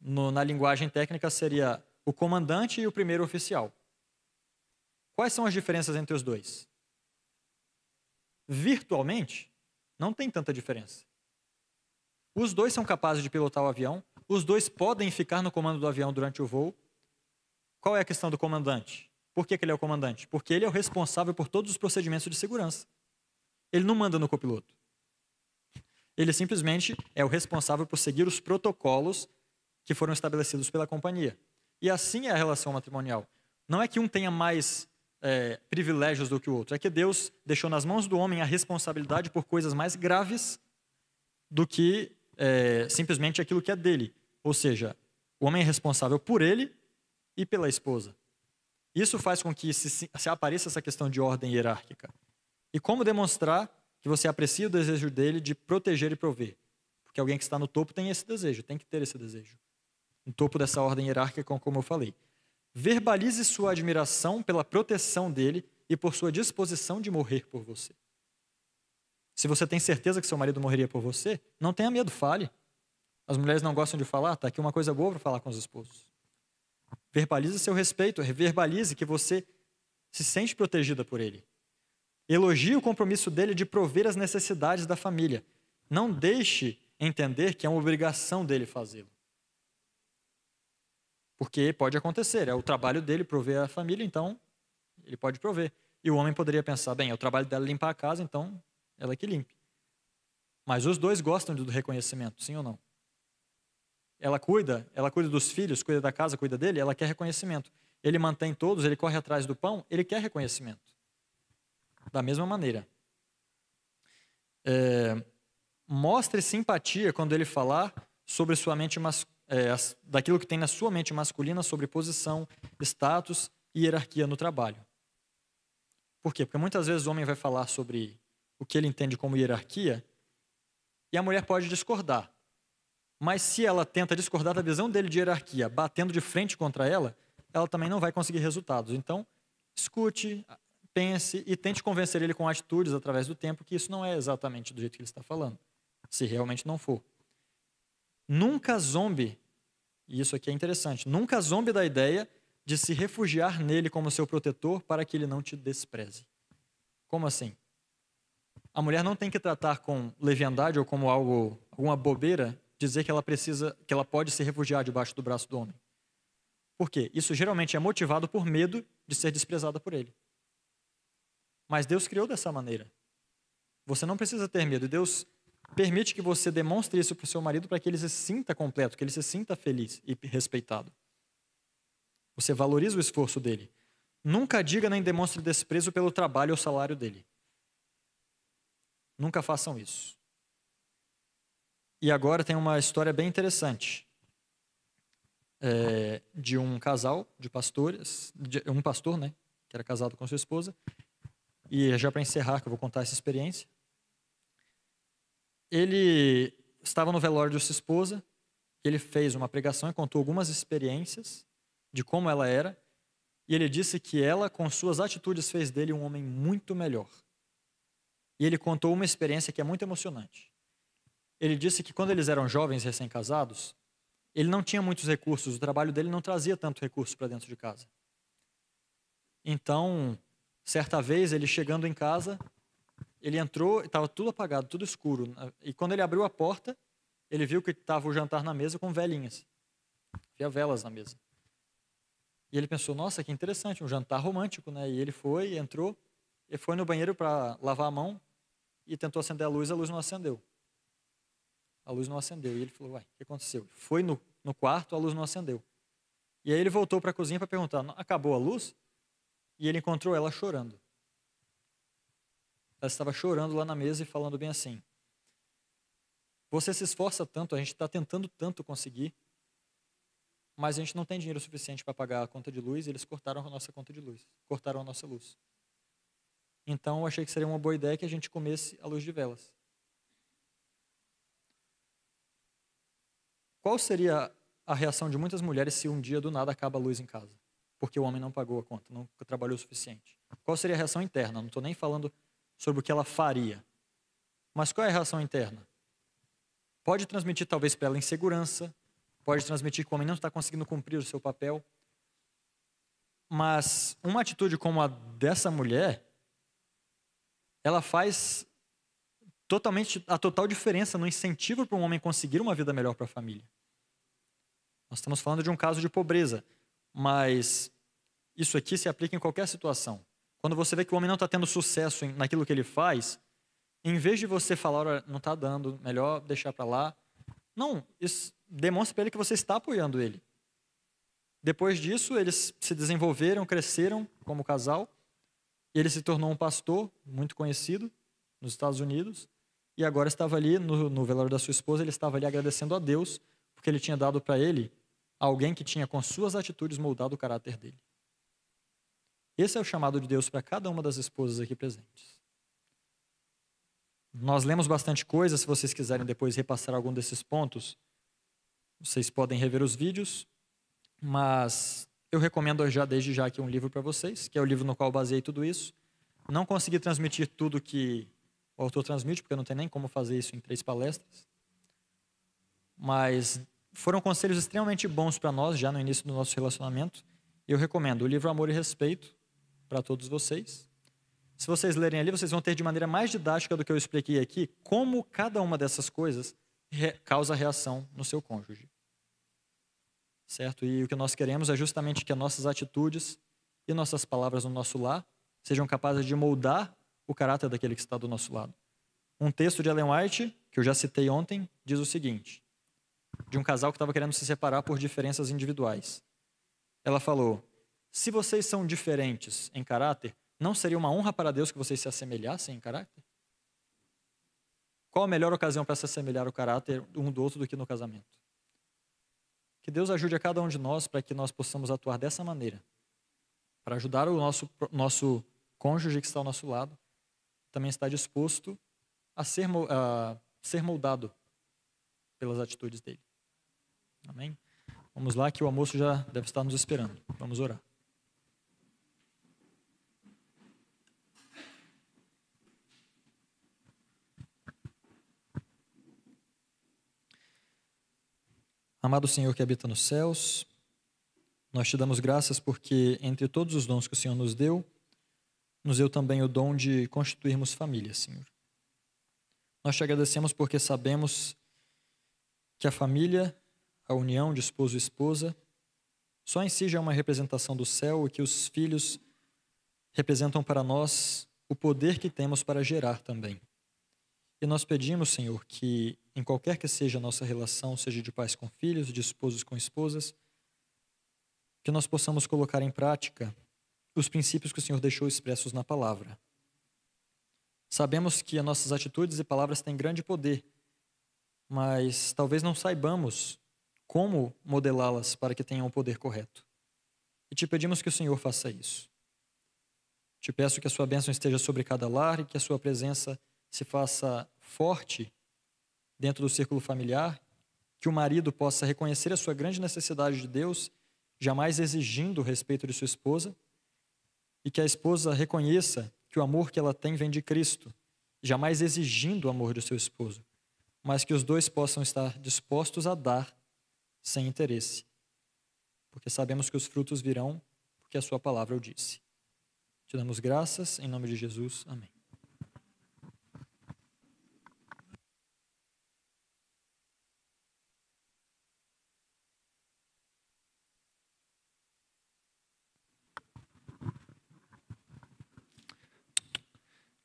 No, na linguagem técnica seria o comandante e o primeiro oficial. Quais são as diferenças entre os dois? Virtualmente, não tem tanta diferença. Os dois são capazes de pilotar o avião, os dois podem ficar no comando do avião durante o voo. Qual é a questão do comandante? Por que, que ele é o comandante? Porque ele é o responsável por todos os procedimentos de segurança. Ele não manda no copiloto. Ele simplesmente é o responsável por seguir os protocolos que foram estabelecidos pela companhia. E assim é a relação matrimonial. Não é que um tenha mais é, privilégios do que o outro, é que Deus deixou nas mãos do homem a responsabilidade por coisas mais graves do que é, simplesmente aquilo que é dele. Ou seja, o homem é responsável por ele e pela esposa. Isso faz com que se, se apareça essa questão de ordem hierárquica. E como demonstrar que você aprecia o desejo dele de proteger e prover? Porque alguém que está no topo tem esse desejo, tem que ter esse desejo. No topo dessa ordem hierárquica, como eu falei. Verbalize sua admiração pela proteção dele e por sua disposição de morrer por você. Se você tem certeza que seu marido morreria por você, não tenha medo, fale. As mulheres não gostam de falar, tá aqui uma coisa boa para falar com os esposos. Verbalize seu respeito, verbalize que você se sente protegida por ele. Elogie o compromisso dele de prover as necessidades da família. Não deixe entender que é uma obrigação dele fazê-lo. Porque pode acontecer, é o trabalho dele prover a família, então ele pode prover. E o homem poderia pensar, bem, é o trabalho dela limpar a casa, então ela é que limpe. Mas os dois gostam do reconhecimento, sim ou não? ela cuida, ela cuida dos filhos, cuida da casa, cuida dele, ela quer reconhecimento. Ele mantém todos, ele corre atrás do pão, ele quer reconhecimento. Da mesma maneira. É, mostre simpatia quando ele falar sobre sua mente mas, é, daquilo que tem na sua mente masculina sobre posição, status e hierarquia no trabalho. Por quê? Porque muitas vezes o homem vai falar sobre o que ele entende como hierarquia e a mulher pode discordar. Mas se ela tenta discordar da visão dele de hierarquia, batendo de frente contra ela, ela também não vai conseguir resultados. Então, escute, pense e tente convencer ele com atitudes através do tempo que isso não é exatamente do jeito que ele está falando, se realmente não for. Nunca zombe, e isso aqui é interessante, nunca zombe da ideia de se refugiar nele como seu protetor para que ele não te despreze. Como assim? A mulher não tem que tratar com leviandade ou como algo, alguma bobeira dizer que ela precisa, que ela pode se refugiar debaixo do braço do homem. Por quê? Isso geralmente é motivado por medo de ser desprezada por ele. Mas Deus criou dessa maneira. Você não precisa ter medo. Deus permite que você demonstre isso para o seu marido para que ele se sinta completo, que ele se sinta feliz e respeitado. Você valoriza o esforço dele. Nunca diga nem demonstre desprezo pelo trabalho ou salário dele. Nunca façam isso. E agora tem uma história bem interessante é, de um casal de pastores, de, um pastor, né, que era casado com sua esposa. E já para encerrar, que eu vou contar essa experiência. Ele estava no velório de sua esposa. Ele fez uma pregação e contou algumas experiências de como ela era. E ele disse que ela, com suas atitudes, fez dele um homem muito melhor. E ele contou uma experiência que é muito emocionante. Ele disse que quando eles eram jovens recém-casados, ele não tinha muitos recursos, o trabalho dele não trazia tanto recurso para dentro de casa. Então, certa vez, ele chegando em casa, ele entrou, estava tudo apagado, tudo escuro. E quando ele abriu a porta, ele viu que estava o jantar na mesa com velhinhas. Havia velas na mesa. E ele pensou, nossa, que interessante, um jantar romântico, né? E ele foi, entrou, e foi no banheiro para lavar a mão e tentou acender a luz, a luz não acendeu a luz não acendeu. E ele falou, uai, o que aconteceu? Foi no, no quarto, a luz não acendeu. E aí ele voltou para a cozinha para perguntar, acabou a luz? E ele encontrou ela chorando. Ela estava chorando lá na mesa e falando bem assim, você se esforça tanto, a gente está tentando tanto conseguir, mas a gente não tem dinheiro suficiente para pagar a conta de luz, e eles cortaram a nossa conta de luz, cortaram a nossa luz. Então eu achei que seria uma boa ideia que a gente comesse a luz de velas. Qual seria a reação de muitas mulheres se um dia do nada acaba a luz em casa? Porque o homem não pagou a conta, não trabalhou o suficiente. Qual seria a reação interna? Não estou nem falando sobre o que ela faria. Mas qual é a reação interna? Pode transmitir, talvez, pela insegurança, pode transmitir que o homem não está conseguindo cumprir o seu papel. Mas uma atitude como a dessa mulher, ela faz totalmente a total diferença no incentivo para um homem conseguir uma vida melhor para a família. Nós estamos falando de um caso de pobreza, mas isso aqui se aplica em qualquer situação. Quando você vê que o homem não está tendo sucesso naquilo que ele faz, em vez de você falar, não está dando, melhor deixar para lá, não, isso demonstra para ele que você está apoiando ele. Depois disso, eles se desenvolveram, cresceram como casal, e ele se tornou um pastor muito conhecido nos Estados Unidos e agora estava ali no, no velório da sua esposa, ele estava ali agradecendo a Deus, porque ele tinha dado para ele alguém que tinha, com suas atitudes, moldado o caráter dele. Esse é o chamado de Deus para cada uma das esposas aqui presentes. Nós lemos bastante coisa, se vocês quiserem depois repassar algum desses pontos, vocês podem rever os vídeos, mas eu recomendo já desde já aqui um livro para vocês, que é o livro no qual baseei tudo isso. Não consegui transmitir tudo que autor transmite, porque não tem nem como fazer isso em três palestras. Mas foram conselhos extremamente bons para nós, já no início do nosso relacionamento. Eu recomendo o livro Amor e Respeito para todos vocês. Se vocês lerem ali, vocês vão ter de maneira mais didática do que eu expliquei aqui como cada uma dessas coisas re causa reação no seu cônjuge. Certo? E o que nós queremos é justamente que as nossas atitudes e nossas palavras no nosso lar sejam capazes de moldar o caráter daquele que está do nosso lado. Um texto de Ellen White, que eu já citei ontem, diz o seguinte: de um casal que estava querendo se separar por diferenças individuais. Ela falou: Se vocês são diferentes em caráter, não seria uma honra para Deus que vocês se assemelhassem em caráter? Qual a melhor ocasião para se assemelhar o caráter um do outro do que no casamento? Que Deus ajude a cada um de nós para que nós possamos atuar dessa maneira, para ajudar o nosso, nosso cônjuge que está ao nosso lado, também está disposto a ser, a ser moldado pelas atitudes dele. Amém? Vamos lá, que o almoço já deve estar nos esperando. Vamos orar. Amado Senhor que habita nos céus, nós te damos graças porque, entre todos os dons que o Senhor nos deu, nos deu também o dom de constituirmos família, Senhor. Nós te agradecemos porque sabemos que a família, a união de esposo e esposa, só em si já é uma representação do céu e que os filhos representam para nós o poder que temos para gerar também. E nós pedimos, Senhor, que em qualquer que seja a nossa relação, seja de pais com filhos, de esposos com esposas, que nós possamos colocar em prática os princípios que o Senhor deixou expressos na palavra. Sabemos que as nossas atitudes e palavras têm grande poder, mas talvez não saibamos como modelá-las para que tenham o poder correto. E te pedimos que o Senhor faça isso. Te peço que a sua bênção esteja sobre cada lar e que a sua presença se faça forte dentro do círculo familiar, que o marido possa reconhecer a sua grande necessidade de Deus, jamais exigindo o respeito de sua esposa, e que a esposa reconheça que o amor que ela tem vem de Cristo, jamais exigindo o amor do seu esposo, mas que os dois possam estar dispostos a dar sem interesse, porque sabemos que os frutos virão porque a sua palavra o disse. Te damos graças em nome de Jesus. Amém.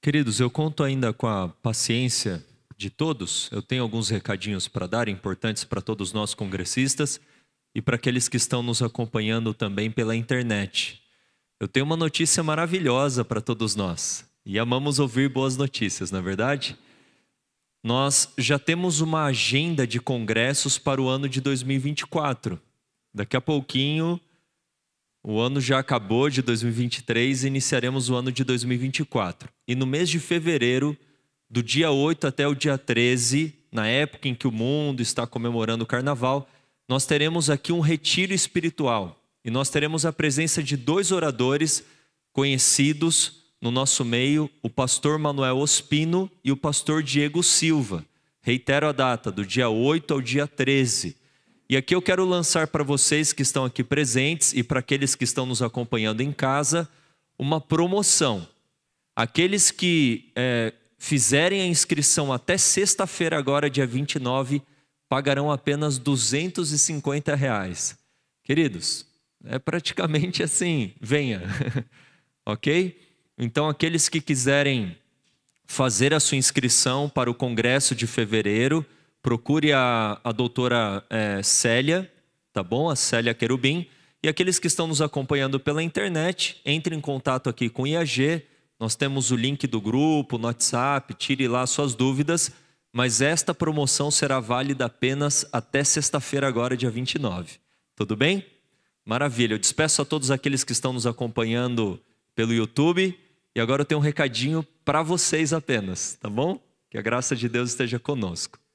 Queridos, eu conto ainda com a paciência de todos. Eu tenho alguns recadinhos para dar, importantes para todos nós congressistas e para aqueles que estão nos acompanhando também pela internet. Eu tenho uma notícia maravilhosa para todos nós e amamos ouvir boas notícias, na é verdade? Nós já temos uma agenda de congressos para o ano de 2024. Daqui a pouquinho o ano já acabou de 2023 e iniciaremos o ano de 2024. E no mês de fevereiro, do dia 8 até o dia 13, na época em que o mundo está comemorando o carnaval, nós teremos aqui um retiro espiritual. E nós teremos a presença de dois oradores conhecidos no nosso meio, o pastor Manuel Ospino e o pastor Diego Silva. Reitero a data, do dia 8 ao dia 13. E aqui eu quero lançar para vocês que estão aqui presentes e para aqueles que estão nos acompanhando em casa uma promoção. Aqueles que é, fizerem a inscrição até sexta-feira, agora, dia 29, pagarão apenas 250 reais. Queridos, é praticamente assim, venha, <laughs> ok? Então, aqueles que quiserem fazer a sua inscrição para o Congresso de Fevereiro, procure a, a doutora é, Célia, tá bom? A Célia Querubim. E aqueles que estão nos acompanhando pela internet, entre em contato aqui com o IAG. Nós temos o link do grupo, no WhatsApp, tire lá suas dúvidas. Mas esta promoção será válida apenas até sexta-feira, agora, dia 29. Tudo bem? Maravilha. Eu despeço a todos aqueles que estão nos acompanhando pelo YouTube. E agora eu tenho um recadinho para vocês apenas, tá bom? Que a graça de Deus esteja conosco.